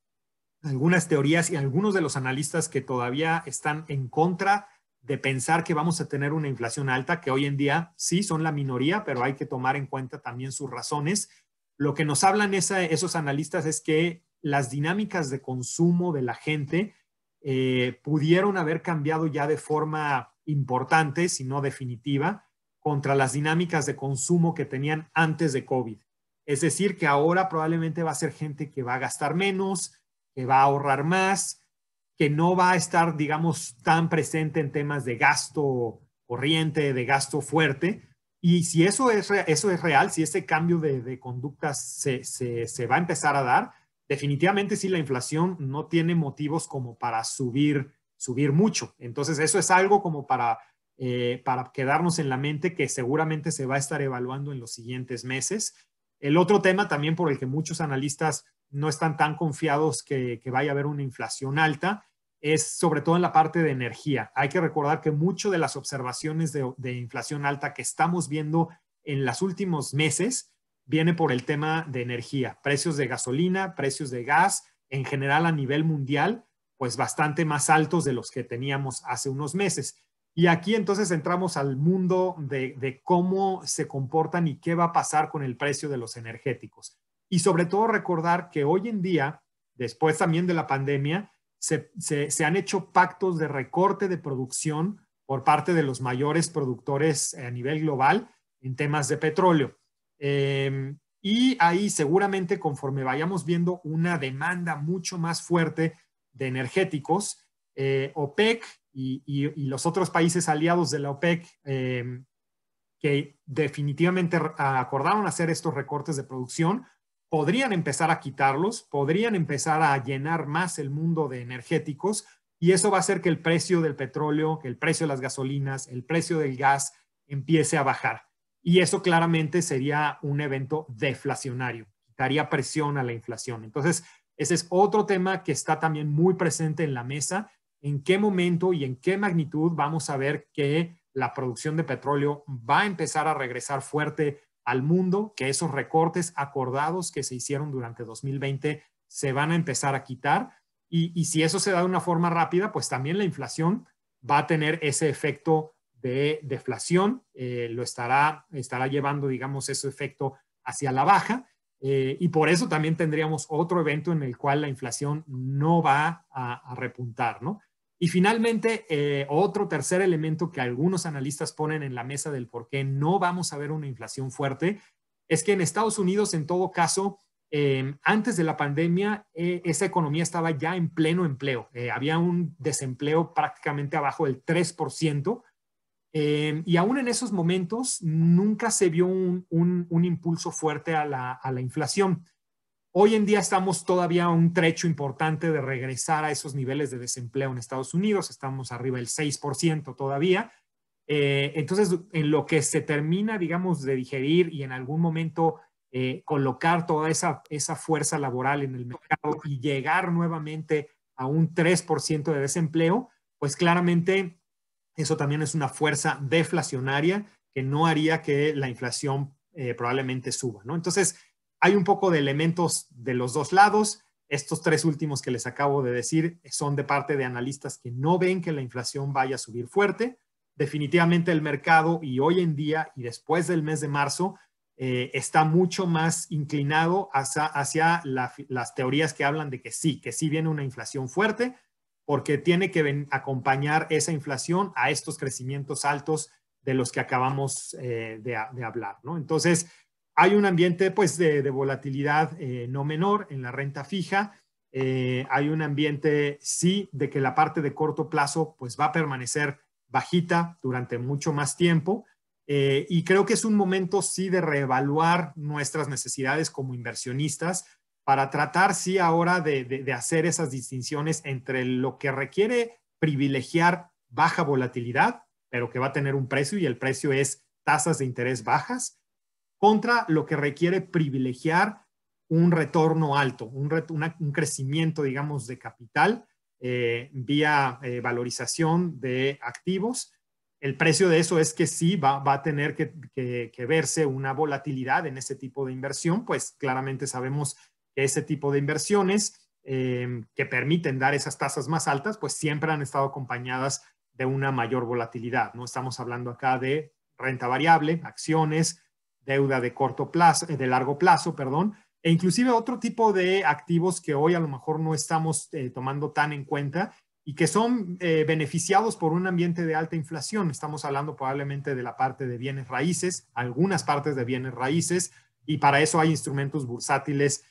algunas teorías y algunos de los analistas que todavía están en contra de pensar que vamos a tener una inflación alta, que hoy en día sí son la minoría, pero hay que tomar en cuenta también sus razones. Lo que nos hablan esos analistas es que las dinámicas de consumo de la gente eh, pudieron haber cambiado ya de forma importante, si no definitiva, contra las dinámicas de consumo que tenían antes de COVID. Es decir, que ahora probablemente va a ser gente que va a gastar menos, que va a ahorrar más, que no va a estar, digamos, tan presente en temas de gasto corriente, de gasto fuerte. Y si eso es, eso es real, si ese cambio de, de conductas se, se, va a empezar a dar, definitivamente sí la inflación no tiene motivos como para subir, subir mucho. Entonces eso es algo como para, eh, para quedarnos en la mente que seguramente se va a estar evaluando en los siguientes meses. El otro tema también por el que muchos analistas no están tan confiados que, vaya a haber una inflación alta, es sobre todo en la parte de energía. Hay que recordar que mucho de las observaciones de, inflación alta que estamos viendo en los últimos meses viene por el tema de energía, precios de gasolina, precios de gas, en general a nivel mundial, pues bastante más altos de los que teníamos hace unos meses. Y aquí entonces entramos al mundo de cómo se comportan y qué va a pasar con el precio de los energéticos. Y sobre todo recordar que hoy en día, después también de la pandemia, se, han hecho pactos de recorte de producción por parte de los mayores productores a nivel global en temas de petróleo. Em, y ahí seguramente conforme vayamos viendo una demanda mucho más fuerte de energéticos, eh, OPEC y, los otros países aliados de la OPEC em, que definitivamente acordaron hacer estos recortes de producción, podrían empezar a quitarlos, podrían empezar a llenar más el mundo de energéticos y eso va a hacer que el precio del petróleo, el precio de las gasolinas, el precio del gas empiece a bajar. Y eso claramente sería un evento deflacionario, quitaría presión a la inflación. Entonces, ese es otro tema que está también muy presente en la mesa, en qué momento y en qué magnitud vamos a ver que la producción de petróleo va a empezar a regresar fuerte al mundo que esos recortes acordados que se hicieron durante 2020 se van a empezar a quitar y, si eso se da de una forma rápida, pues también la inflación va a tener ese efecto de deflación, eh, lo estará, estará llevando, digamos, ese efecto hacia la baja. Eh, y por eso también tendríamos otro evento en el cual la inflación no va a, a repuntar, ¿no? Y finalmente, eh, otro tercer elemento que algunos analistas ponen en la mesa del por qué no vamos a ver una inflación fuerte es que en Estados Unidos, en todo caso, eh, antes de la pandemia, eh, esa economía estaba ya en pleno empleo. había un desempleo prácticamente abajo del 3%. y aún en esos momentos nunca se vio un, impulso fuerte a la, a la inflación. Hoy en día estamos todavía a un trecho importante de regresar a esos niveles de desempleo en Estados Unidos, estamos arriba del 6% todavía. Eh, entonces, en lo que se termina, digamos, de digerir y en algún momento eh, colocar toda esa, esa fuerza laboral en el mercado y llegar nuevamente a un 3% de desempleo, pues claramente eso también es una fuerza deflacionaria que no haría que la inflación eh, probablemente suba, ¿no? Entonces, hay un poco de elementos de los dos lados. Estos tres últimos que les acabo de decir son de parte de analistas que no ven que la inflación vaya a subir fuerte. Definitivamente el mercado y hoy en día y después del mes de marzo eh, está mucho más inclinado hacia, las teorías que hablan de que sí, que sí viene una inflación fuerte, porque tiene que acompañar esa inflación a estos crecimientos altos de los que acabamos eh, de, de, hablar. ¿no? Entonces, hay un ambiente pues, de, volatilidad eh, no menor en la renta fija. Eh, hay un ambiente, sí, de que la parte de corto plazo pues, va a permanecer bajita durante mucho más tiempo. Eh, y creo que es un momento, sí, de reevaluar nuestras necesidades como inversionistas para tratar, sí, ahora de hacer esas distinciones entre lo que requiere privilegiar baja volatilidad, pero que va a tener un precio y el precio es tasas de interés bajas, contra lo que requiere privilegiar un retorno alto, un, crecimiento, digamos, de capital eh, vía eh, valorización de activos. El precio de eso es que sí va, a tener que, verse una volatilidad en ese tipo de inversión, pues claramente sabemos que ese tipo de inversiones eh, que permiten dar esas tasas más altas, pues siempre han estado acompañadas de una mayor volatilidad, ¿no? Estamos hablando acá de renta variable, acciones, deuda de corto plazo, eh, de largo plazo, perdón, e inclusive otro tipo de activos que hoy a lo mejor no estamos eh, tomando tan en cuenta y que son eh, beneficiados por un ambiente de alta inflación. Estamos hablando probablemente de la parte de bienes raíces, algunas partes de bienes raíces, y para eso hay instrumentos bursátiles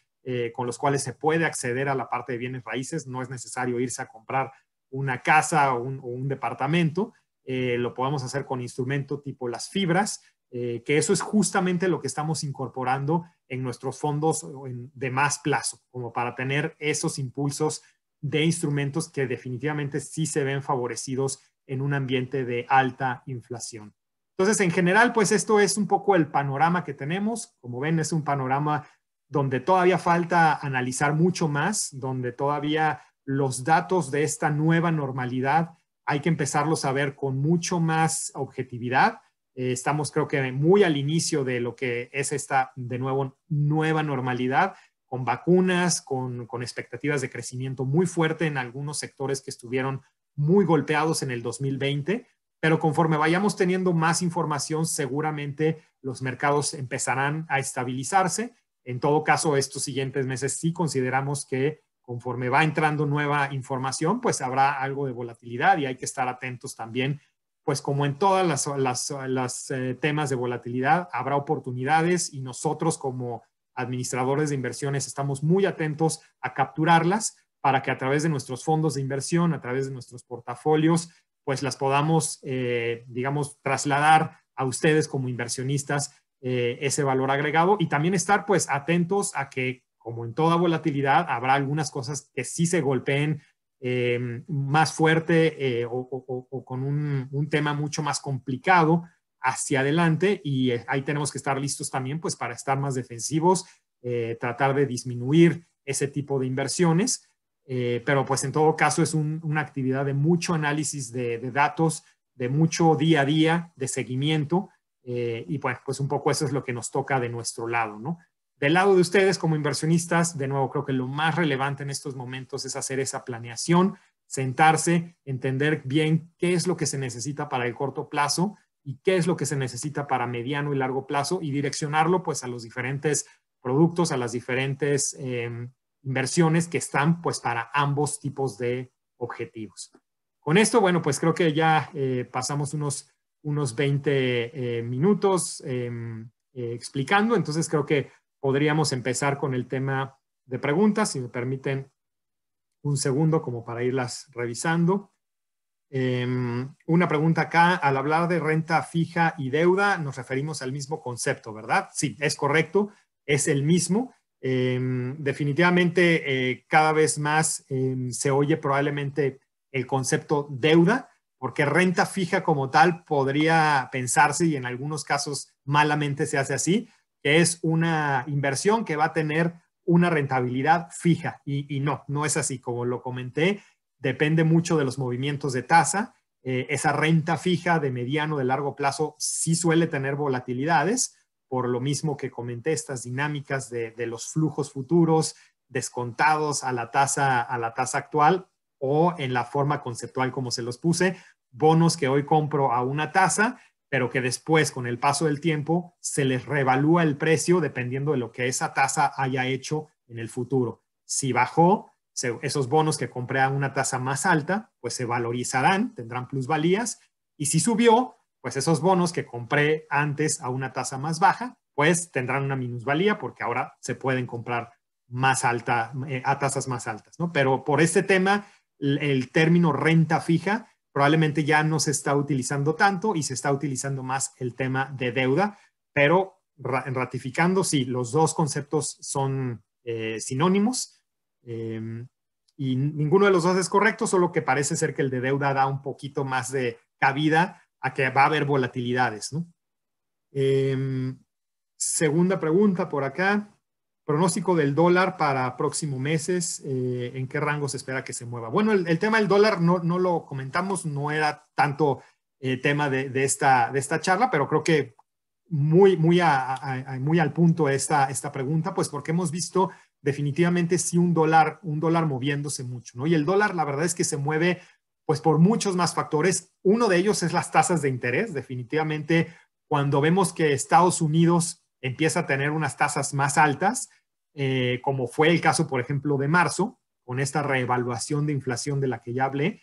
con los cuales se puede acceder a la parte de bienes raíces. No es necesario irse a comprar una casa o un, o un departamento. lo podemos hacer con instrumento tipo las fibras, eh, que eso es justamente lo que estamos incorporando en nuestros fondos de más plazo, como para tener esos impulsos de instrumentos que definitivamente sí se ven favorecidos en un ambiente de alta inflación. Entonces, en general, pues esto es un poco el panorama que tenemos. Como ven, es un panorama donde todavía falta analizar mucho más, donde todavía los datos de esta nueva normalidad hay que empezarlos a ver con mucho más objetividad eh, estamos creo que muy al inicio de lo que es esta, de nuevo, nueva normalidad, con vacunas, con, con expectativas de crecimiento muy fuerte en algunos sectores que estuvieron muy golpeados en el 2020, pero conforme vayamos teniendo más información, seguramente los mercados empezarán a estabilizarse. En todo caso, estos siguientes meses sí consideramos que conforme va entrando nueva información, pues habrá algo de volatilidad y hay que estar atentos también pues como en todas las, eh, temas de volatilidad, habrá oportunidades y nosotros como administradores de inversiones estamos muy atentos a capturarlas para que a través de nuestros fondos de inversión, a través de nuestros portafolios, pues las podamos, eh, digamos, trasladar a ustedes como inversionistas eh, ese valor agregado y también estar pues atentos a que, como en toda volatilidad, habrá algunas cosas que sí se golpeen Em, más fuerte eh, o, con un, tema mucho más complicado hacia adelante y eh, ahí tenemos que estar listos también pues para estar más defensivos, eh, tratar de disminuir ese tipo de inversiones, pero pues en todo caso es una actividad de mucho análisis de, datos, de mucho día a día, de seguimiento y pues pues un poco eso es lo que nos toca de nuestro lado, ¿no? Del lado de ustedes como inversionistas, de nuevo, creo que lo más relevante en estos momentos es hacer esa planeación, sentarse, entender bien qué es lo que se necesita para el corto plazo y qué es lo que se necesita para mediano y largo plazo y direccionarlo pues a los diferentes productos, a las diferentes em, inversiones que están pues para ambos tipos de objetivos. Con esto, bueno, pues creo que ya eh, pasamos unos, unos 20 eh, minutos em, eh, explicando, entonces creo que podríamos empezar con el tema de preguntas, si me permiten un segundo como para irlas revisando. Em, una pregunta acá, al hablar de renta fija y deuda, nos referimos al mismo concepto, ¿verdad? Sí, es correcto, es el mismo. Em, definitivamente eh, cada vez más em, se oye probablemente el concepto deuda, porque renta fija como tal podría pensarse y en algunos casos malamente se hace así, que es una inversión que va a tener una rentabilidad fija. Y, no, no es así. Como lo comenté, depende mucho de los movimientos de tasa. Eh, esa renta fija de mediano, de largo plazo, sí suele tener volatilidades, por lo mismo que comenté, estas dinámicas de, los flujos futuros descontados a la tasa a la tasa actual o en la forma conceptual como se los puse, bonos que hoy compro a una tasa pero que después, con el paso del tiempo, se les revalúa el precio dependiendo de lo que esa tasa haya hecho en el futuro. Si bajó, esos bonos que compré a una tasa más alta, pues se valorizarán, tendrán plusvalías, y si subió, pues esos bonos que compré antes a una tasa más baja, pues tendrán una minusvalía porque ahora se pueden comprar más alta, eh, a tasas más altas, ¿no? Pero por este tema, el término renta fija probablemente ya no se está utilizando tanto y se está utilizando más el tema de deuda, pero ratificando, sí, los dos conceptos son eh, sinónimos em, y ninguno de los dos es correcto, solo que parece ser que el de deuda da un poquito más de cabida a que va a haber volatilidades, ¿no? Em, segunda pregunta por acá pronóstico del dólar para próximos meses, eh, en qué rango se espera que se mueva. Bueno, el, tema del dólar no, no, lo comentamos, no era tanto eh, tema de, de, esta, de esta charla, pero creo que muy, muy, muy al punto esta, esta pregunta, pues porque hemos visto definitivamente si un dólar, un dólar moviéndose mucho, ¿no? Y el dólar, la verdad es que se mueve pues por muchos más factores. Uno de ellos es las tasas de interés, definitivamente cuando vemos que Estados Unidos empieza a tener unas tasas más altas, eh, como fue el caso, por ejemplo, de marzo, con esta reevaluación de inflación de la que ya hablé,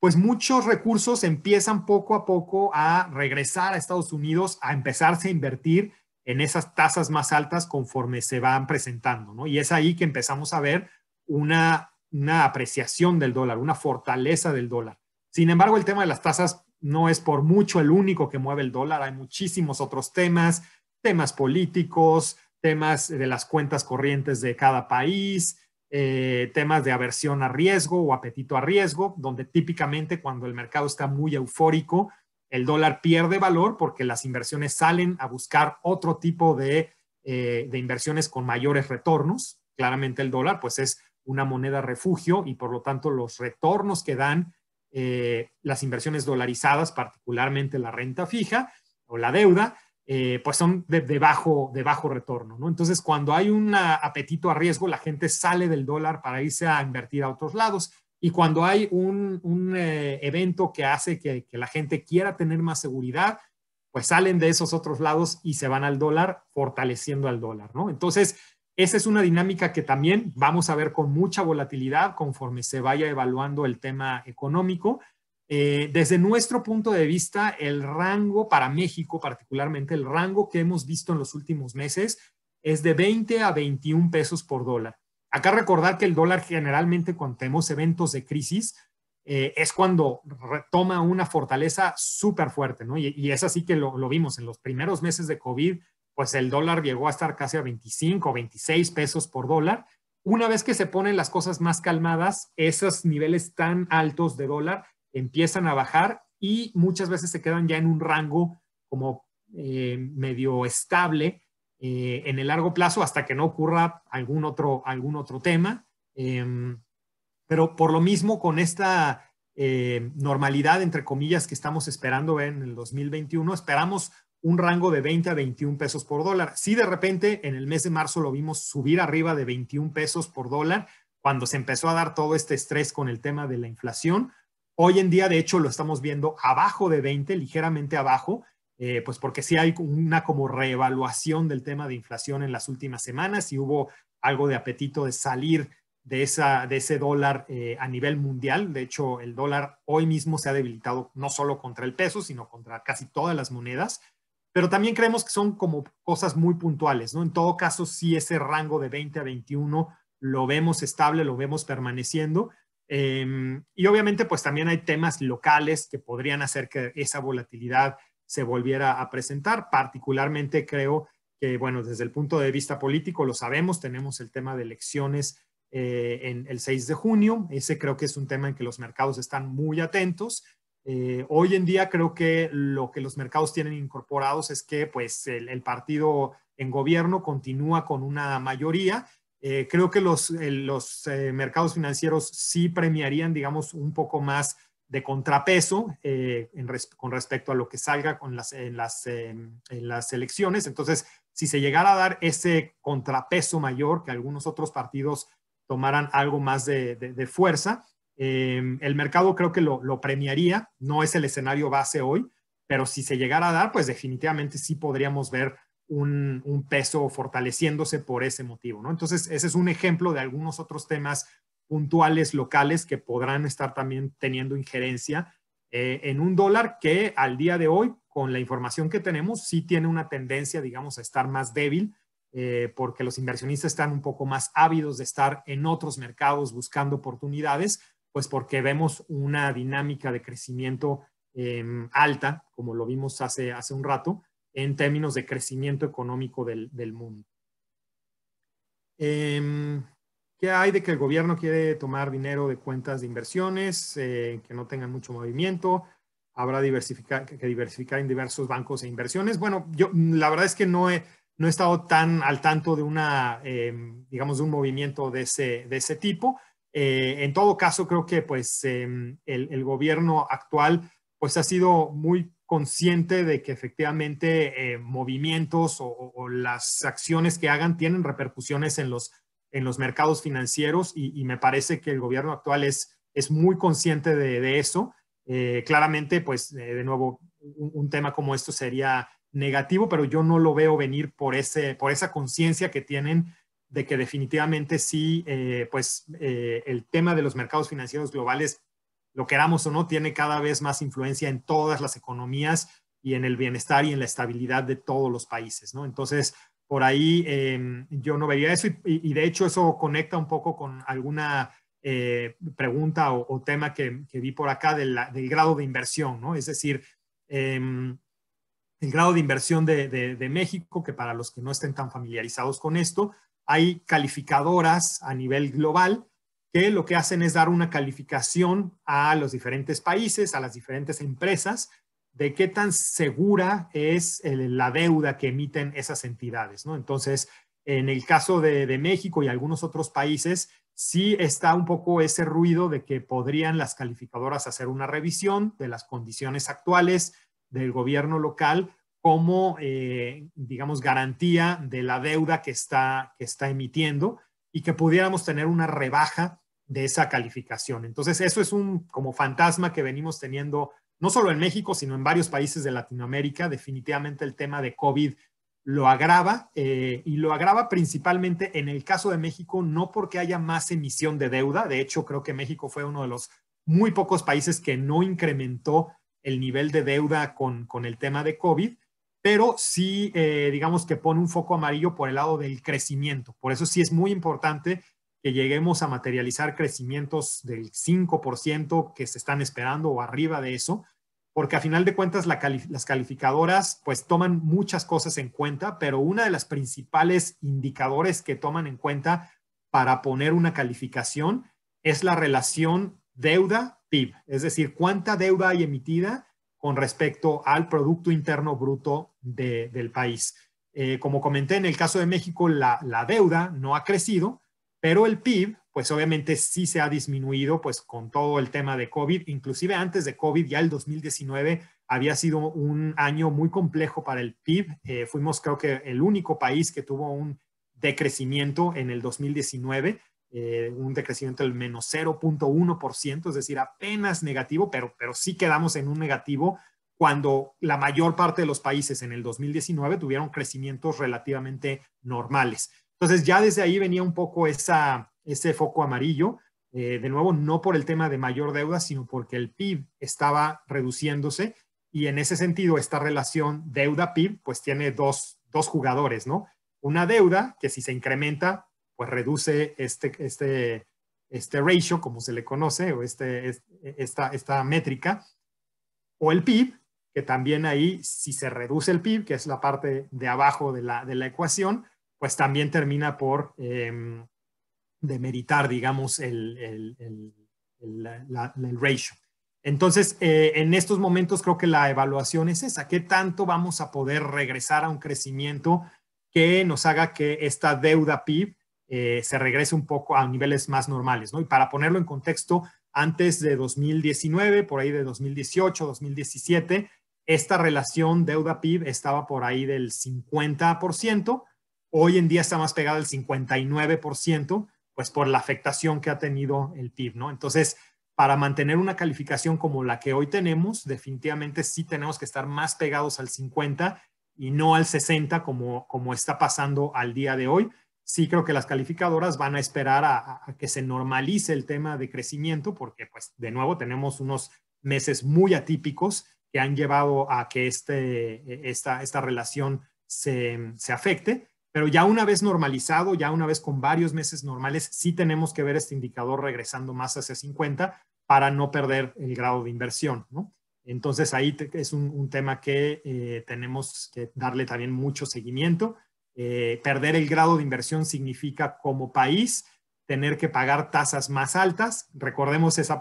pues muchos recursos empiezan poco a poco a regresar a Estados Unidos, a empezarse a invertir en esas tasas más altas conforme se van presentando, ¿no? Y es ahí que empezamos a ver una, una apreciación del dólar, una fortaleza del dólar. Sin embargo, el tema de las tasas no es por mucho el único que mueve el dólar, hay muchísimos otros temas, temas políticos, temas de las cuentas corrientes de cada país, eh, temas de aversión a riesgo o apetito a riesgo, donde típicamente cuando el mercado está muy eufórico, el dólar pierde valor porque las inversiones salen a buscar otro tipo de, eh, inversiones con mayores retornos. Claramente el dólar pues es una moneda refugio y por lo tanto los retornos que dan eh, las inversiones dolarizadas, particularmente la renta fija o la deuda, eh, pues son de, bajo, de bajo retorno. ¿no? Entonces, cuando hay un apetito a riesgo, la gente sale del dólar para irse a invertir a otros lados. Y cuando hay un, un eh, evento que hace que, que, la gente quiera tener más seguridad, pues salen de esos otros lados y se van al dólar, fortaleciendo al dólar. ¿no? Entonces, esa es una dinámica que también vamos a ver con mucha volatilidad conforme se vaya evaluando el tema económico eh, desde nuestro punto de vista, el rango para México particularmente, el rango que hemos visto en los últimos meses es de 20 a 21 pesos por dólar. Acá recordar que el dólar generalmente cuando tenemos eventos de crisis eh, es cuando toma una fortaleza súper fuerte, ¿no? Y, es así que lo, lo vimos en los primeros meses de COVID, pues el dólar llegó a estar casi a 25 o 26 pesos por dólar. Una vez que se ponen las cosas más calmadas, esos niveles tan altos de dólar empiezan a bajar y muchas veces se quedan ya en un rango como eh, medio estable eh, en el largo plazo hasta que no ocurra algún otro, algún otro tema. Em, pero por lo mismo, con esta eh, normalidad, entre comillas, que estamos esperando en el 2021, esperamos un rango de 20 a 21 pesos por dólar. Si de repente en el mes de marzo lo vimos subir arriba de 21 pesos por dólar, cuando se empezó a dar todo este estrés con el tema de la inflación, Hoy en día, de hecho, lo estamos viendo abajo de 20, ligeramente abajo, eh, pues porque sí hay una como reevaluación del tema de inflación en las últimas semanas y hubo algo de apetito de salir de, esa, de ese dólar eh, a nivel mundial. De hecho, el dólar hoy mismo se ha debilitado no solo contra el peso, sino contra casi todas las monedas. Pero también creemos que son como cosas muy puntuales, ¿no? En todo caso, sí ese rango de 20 a 21 lo vemos estable, lo vemos permaneciendo Em, y obviamente, pues también hay temas locales que podrían hacer que esa volatilidad se volviera a presentar. Particularmente creo que, bueno, desde el punto de vista político, lo sabemos, tenemos el tema de elecciones eh, en el 6 de junio. Ese creo que es un tema en que los mercados están muy atentos. Eh, hoy en día creo que lo que los mercados tienen incorporados es que pues el partido en gobierno continúa con una mayoría eh, creo que los, eh, los eh, mercados financieros sí premiarían, digamos, un poco más de contrapeso con respecto a lo que salga con las, en, las, en las elecciones. Entonces, si se llegara a dar ese contrapeso mayor, que algunos otros partidos tomaran algo más de, de, de fuerza, el mercado creo que lo, lo premiaría. No es el escenario base hoy, pero si se llegara a dar, pues definitivamente sí podríamos ver un, peso fortaleciéndose por ese motivo, Entonces, ese es un ejemplo de algunos otros temas puntuales locales que podrán estar también teniendo injerencia eh, en un dólar que al día de hoy, con la información que tenemos, sí tiene una tendencia, digamos, a estar más débil, eh, porque los inversionistas están un poco más ávidos de estar en otros mercados buscando oportunidades, pues porque vemos una dinámica de crecimiento em, alta, como lo vimos hace, hace un rato, en términos de crecimiento económico del, mundo. Em, ¿Qué hay de que el gobierno quiere tomar dinero de cuentas de inversiones eh, que no tengan mucho movimiento? Habrá diversificar, que diversificar en diversos bancos e inversiones. Bueno, yo la verdad es que no he, he estado tan al tanto de una, em, digamos, de un movimiento de ese, de ese tipo. Eh, en todo caso, creo que pues em, el, el gobierno actual pues ha sido muy consciente de que efectivamente eh, movimientos o, las acciones que hagan tienen repercusiones en los, en los mercados financieros y, me parece que el gobierno actual es, es muy consciente de, eso. Eh, claramente, pues eh, de nuevo, un, tema como esto sería negativo, pero yo no lo veo venir por, ese, por esa conciencia que tienen de que definitivamente sí, pues el tema de los mercados financieros globales lo queramos o no, tiene cada vez más influencia en todas las economías y en el bienestar y en la estabilidad de todos los países, ¿no? Entonces, por ahí em, yo no vería eso y, de hecho eso conecta un poco con alguna eh, pregunta o, tema que, vi por acá del, grado de inversión, ¿no? Es decir, em, el grado de inversión de, de, México, que para los que no estén tan familiarizados con esto, hay calificadoras a nivel global que lo que hacen es dar una calificación a los diferentes países, a las diferentes empresas, de qué tan segura es la deuda que emiten esas entidades. ¿no? Entonces, en el caso de, México y algunos otros países, sí está un poco ese ruido de que podrían las calificadoras hacer una revisión de las condiciones actuales del gobierno local como, eh, digamos, garantía de la deuda que está, que está emitiendo y que pudiéramos tener una rebaja de esa calificación. Entonces, eso es un como fantasma que venimos teniendo, no solo en México, sino en varios países de Latinoamérica. Definitivamente el tema de COVID lo agrava eh, y lo agrava principalmente en el caso de México, no porque haya más emisión de deuda. De hecho, creo que México fue uno de los muy pocos países que no incrementó el nivel de deuda con, con el tema de COVID, pero sí, eh, digamos que pone un foco amarillo por el lado del crecimiento. Por eso sí es muy importante que lleguemos a materializar crecimientos del 5% que se están esperando o arriba de eso, porque a final de cuentas las calificadoras pues toman muchas cosas en cuenta, pero una de las principales indicadores que toman en cuenta para poner una calificación es la relación deuda-PIB, es decir, cuánta deuda hay emitida con respecto al Producto Interno Bruto del país. Eh, como comenté, en el caso de México, la, deuda no ha crecido, pero el PIB, pues obviamente sí se ha disminuido, pues con todo el tema de COVID, inclusive antes de COVID, ya el 2019 había sido un año muy complejo para el PIB. Eh, fuimos creo que el único país que tuvo un decrecimiento en el 2019 eh, un decrecimiento del menos 0.1%, es decir, apenas negativo, pero, pero sí quedamos en un negativo cuando la mayor parte de los países en el 2019 tuvieron crecimientos relativamente normales. Entonces ya desde ahí venía un poco esa, ese foco amarillo, eh, de nuevo, no por el tema de mayor deuda, sino porque el PIB estaba reduciéndose y en ese sentido esta relación deuda-PIB pues tiene dos, dos jugadores, ¿no? Una deuda que si se incrementa pues reduce este, este, este ratio, como se le conoce, o este, esta, esta métrica, o el PIB, que también ahí, si se reduce el PIB, que es la parte de abajo de la, de la ecuación, pues también termina por em, demeritar, digamos, el, el, el, ratio. Entonces, eh, en estos momentos creo que la evaluación es esa, qué tanto vamos a poder regresar a un crecimiento que nos haga que esta deuda PIB eh, se regrese un poco a niveles más normales, ¿no? Y para ponerlo en contexto, antes de 2019, por ahí de 2018, 2017, esta relación deuda-PIB estaba por ahí del 50%, hoy en día está más pegada al 59%, pues por la afectación que ha tenido el PIB, ¿no? Entonces, para mantener una calificación como la que hoy tenemos, definitivamente sí tenemos que estar más pegados al 50 y no al 60 como está pasando al día de hoy sí creo que las calificadoras van a esperar a, que se normalice el tema de crecimiento, porque pues de nuevo tenemos unos meses muy atípicos que han llevado a que este, e, esta, esta relación se, se afecte, pero ya una vez normalizado, ya una vez con varios meses normales, sí tenemos que ver este indicador regresando más hacia 50 para no perder el grado de inversión, ¿no? Entonces ahí es un, tema que eh, tenemos que darle también mucho seguimiento eh, perder el grado de inversión significa como país tener que pagar tasas más altas. Recordemos ese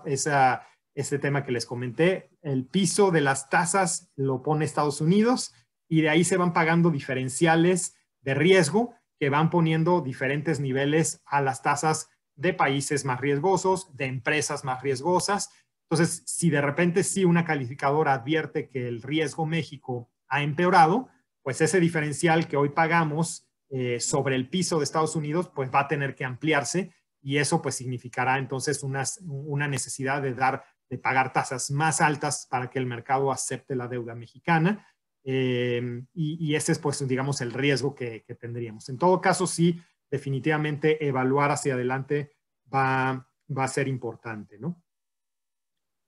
este tema que les comenté, el piso de las tasas lo pone Estados Unidos y de ahí se van pagando diferenciales de riesgo que van poniendo diferentes niveles a las tasas de países más riesgosos, de empresas más riesgosas. Entonces, si de repente sí una calificadora advierte que el riesgo México ha empeorado, pues ese diferencial que hoy pagamos eh, sobre el piso de Estados Unidos, pues va a tener que ampliarse y eso pues significará entonces una necesidad de dar, de pagar tasas más altas para que el mercado acepte la deuda mexicana. Em, y, ese es pues digamos el riesgo que, tendríamos. En todo caso, sí, definitivamente evaluar hacia adelante va, a ser importante, ¿no?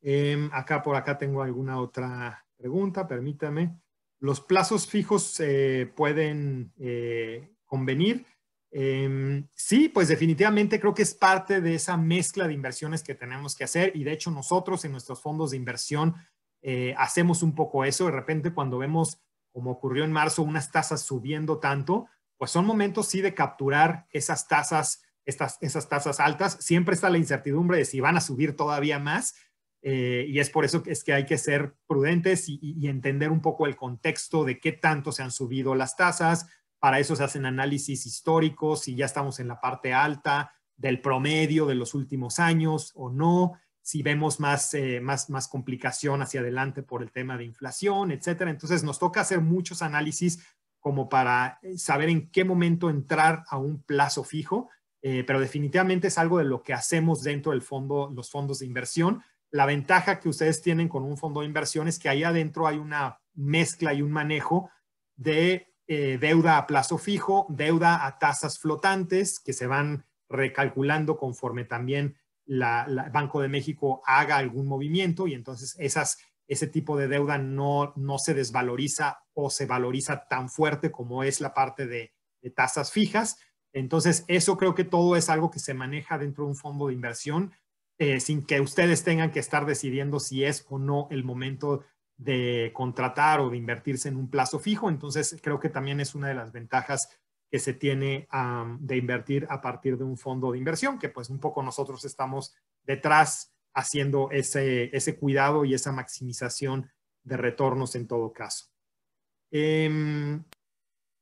Em, acá por acá tengo alguna otra pregunta, permítame. Los plazos fijos pueden eh, convenir. Em, sí, pues definitivamente creo que es parte de esa mezcla de inversiones que tenemos que hacer y de hecho nosotros en nuestros fondos de inversión eh, hacemos un poco eso. De repente cuando vemos, como ocurrió en marzo, unas tasas subiendo tanto, pues son momentos sí de capturar esas tasas, esas tasas altas. Siempre está la incertidumbre de si van a subir todavía más eh, y es por eso que es que hay que ser prudentes y, entender un poco el contexto de qué tanto se han subido las tasas. Para eso se hacen análisis históricos, si ya estamos en la parte alta del promedio de los últimos años o no, si vemos más, eh, más, más complicación hacia adelante por el tema de inflación, etcétera. Entonces nos toca hacer muchos análisis como para eh, saber en qué momento entrar a un plazo fijo, pero definitivamente es algo de lo que hacemos dentro del fondo, los fondos de inversión la ventaja que ustedes tienen con un fondo de inversión es que ahí adentro hay una mezcla y un manejo de eh, deuda a plazo fijo, deuda a tasas flotantes que se van recalculando conforme también el Banco de México haga algún movimiento y entonces esas, ese tipo de deuda no, no se desvaloriza o se valoriza tan fuerte como es la parte de tasas fijas. Entonces, eso creo que todo es algo que se maneja dentro de un fondo de inversión eh, sin que ustedes tengan que estar decidiendo si es o no el momento de contratar o de invertirse en un plazo fijo. Entonces, creo que también es una de las ventajas que se tiene de invertir a partir de un fondo de inversión, que pues un poco nosotros estamos detrás haciendo ese, ese cuidado y esa maximización de retornos en todo caso. Em,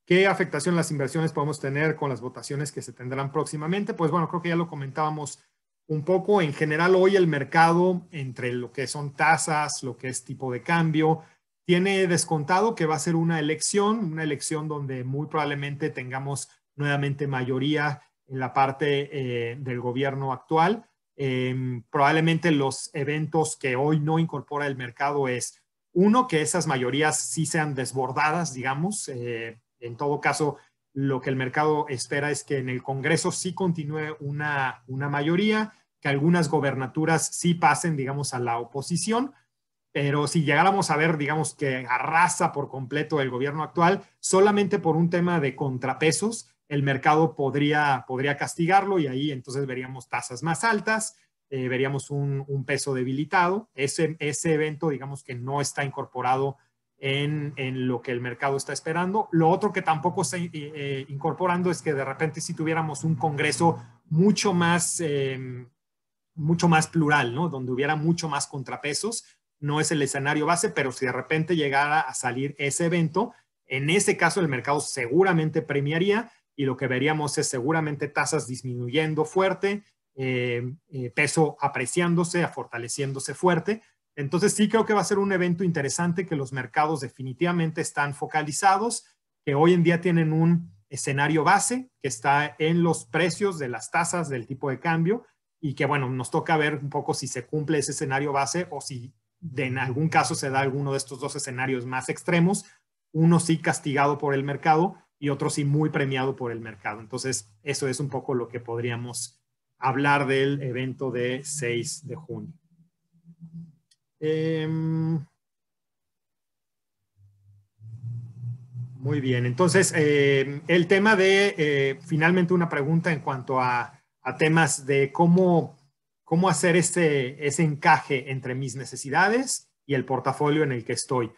¿Qué afectación las inversiones podemos tener con las votaciones que se tendrán próximamente? Pues bueno, creo que ya lo comentábamos un poco en general hoy el mercado entre lo que son tasas, lo que es tipo de cambio, tiene descontado que va a ser una elección, una elección donde muy probablemente tengamos nuevamente mayoría en la parte eh, del gobierno actual. Em, probablemente los eventos que hoy no incorpora el mercado es, uno, que esas mayorías sí sean desbordadas, digamos, eh, en todo caso, lo que el mercado espera es que en el Congreso sí continúe una, mayoría, que algunas gobernaturas sí pasen, digamos, a la oposición, pero si llegáramos a ver, digamos, que arrasa por completo el gobierno actual, solamente por un tema de contrapesos, el mercado podría, podría castigarlo y ahí entonces veríamos tasas más altas, eh, veríamos un, peso debilitado. Ese, ese evento, digamos, que no está incorporado en, lo que el mercado está esperando. Lo otro que tampoco está eh, eh, incorporando es que de repente si tuviéramos un Congreso mucho más, em, mucho más plural, ¿no? donde hubiera mucho más contrapesos, no es el escenario base, pero si de repente llegara a salir ese evento, en ese caso el mercado seguramente premiaría y lo que veríamos es seguramente tasas disminuyendo fuerte, em, eh, peso apreciándose, a fortaleciéndose fuerte, entonces sí creo que va a ser un evento interesante que los mercados definitivamente están focalizados, que hoy en día tienen un escenario base que está en los precios de las tasas del tipo de cambio y que bueno, nos toca ver un poco si se cumple ese escenario base o si en algún caso se da alguno de estos dos escenarios más extremos, uno sí castigado por el mercado y otro sí muy premiado por el mercado. Entonces, eso es un poco lo que podríamos hablar del evento de 6 de junio. Em, muy bien, entonces em, el tema de, eh, finalmente una pregunta en cuanto a, temas de cómo, cómo hacer ese, ese encaje entre mis necesidades y el portafolio en el que estoy.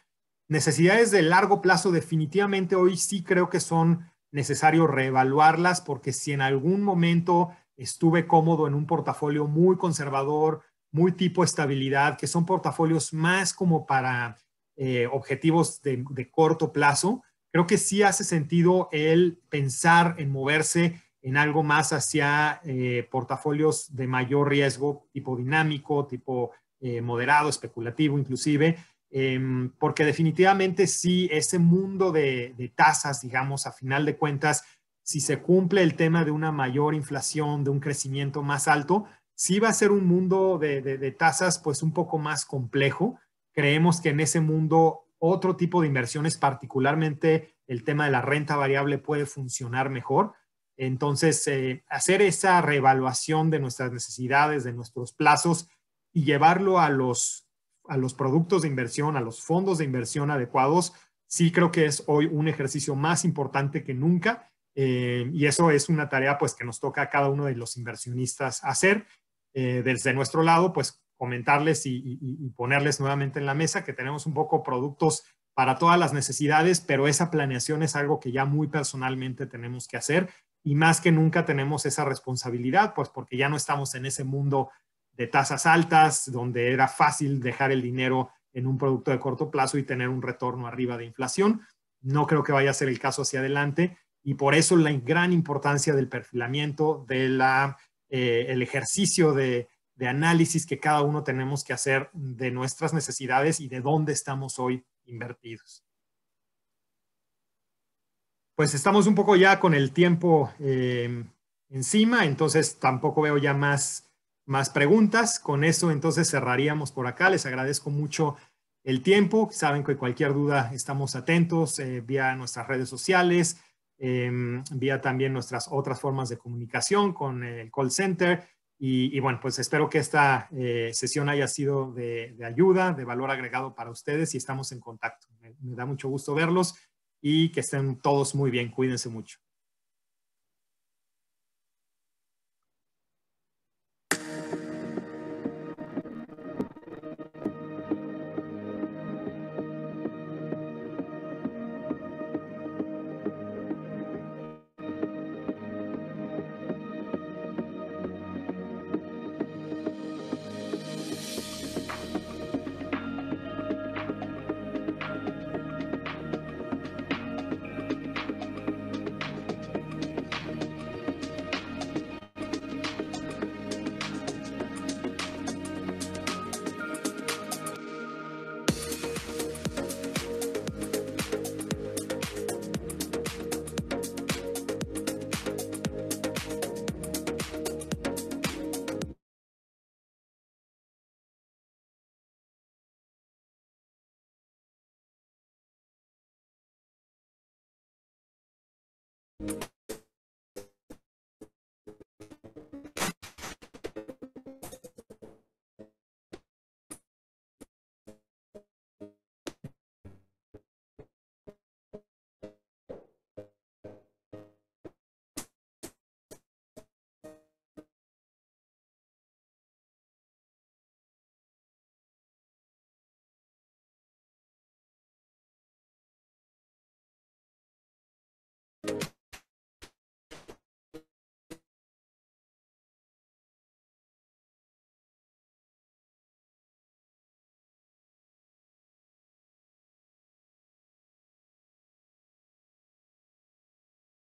Necesidades de largo plazo definitivamente hoy sí creo que son necesario reevaluarlas porque si en algún momento estuve cómodo en un portafolio muy conservador, muy tipo estabilidad, que son portafolios más como para eh, objetivos de, corto plazo, creo que sí hace sentido el pensar en moverse en algo más hacia eh, portafolios de mayor riesgo, tipo dinámico, tipo eh, moderado, especulativo inclusive, em, porque definitivamente sí, ese mundo de tasas, digamos, a final de cuentas, si se cumple el tema de una mayor inflación, de un crecimiento más alto, Sí va a ser un mundo de, tasas pues un poco más complejo. Creemos que en ese mundo otro tipo de inversiones, particularmente el tema de la renta variable, puede funcionar mejor. Entonces, eh, hacer esa reevaluación de nuestras necesidades, de nuestros plazos y llevarlo a los, a los productos de inversión, a los fondos de inversión adecuados, sí creo que es hoy un ejercicio más importante que nunca. Eh, y eso es una tarea pues que nos toca a cada uno de los inversionistas hacer eh, desde nuestro lado, pues comentarles y, ponerles nuevamente en la mesa que tenemos un poco productos para todas las necesidades, pero esa planeación es algo que ya muy personalmente tenemos que hacer y más que nunca tenemos esa responsabilidad, pues porque ya no estamos en ese mundo de tasas altas, donde era fácil dejar el dinero en un producto de corto plazo y tener un retorno arriba de inflación. No creo que vaya a ser el caso hacia adelante y por eso la gran importancia del perfilamiento, de la eh, el ejercicio de, análisis que cada uno tenemos que hacer de nuestras necesidades y de dónde estamos hoy invertidos. Pues estamos un poco ya con el tiempo eh, encima, entonces tampoco veo ya más, preguntas. Con eso entonces cerraríamos por acá. Les agradezco mucho el tiempo. Saben que cualquier duda estamos atentos eh, vía nuestras redes sociales, Em, vía también nuestras otras formas de comunicación con el call center. Y, bueno, pues espero que esta eh, sesión haya sido de, ayuda, de valor agregado para ustedes y estamos en contacto. me da mucho gusto verlos y que estén todos muy bien. Cuídense mucho.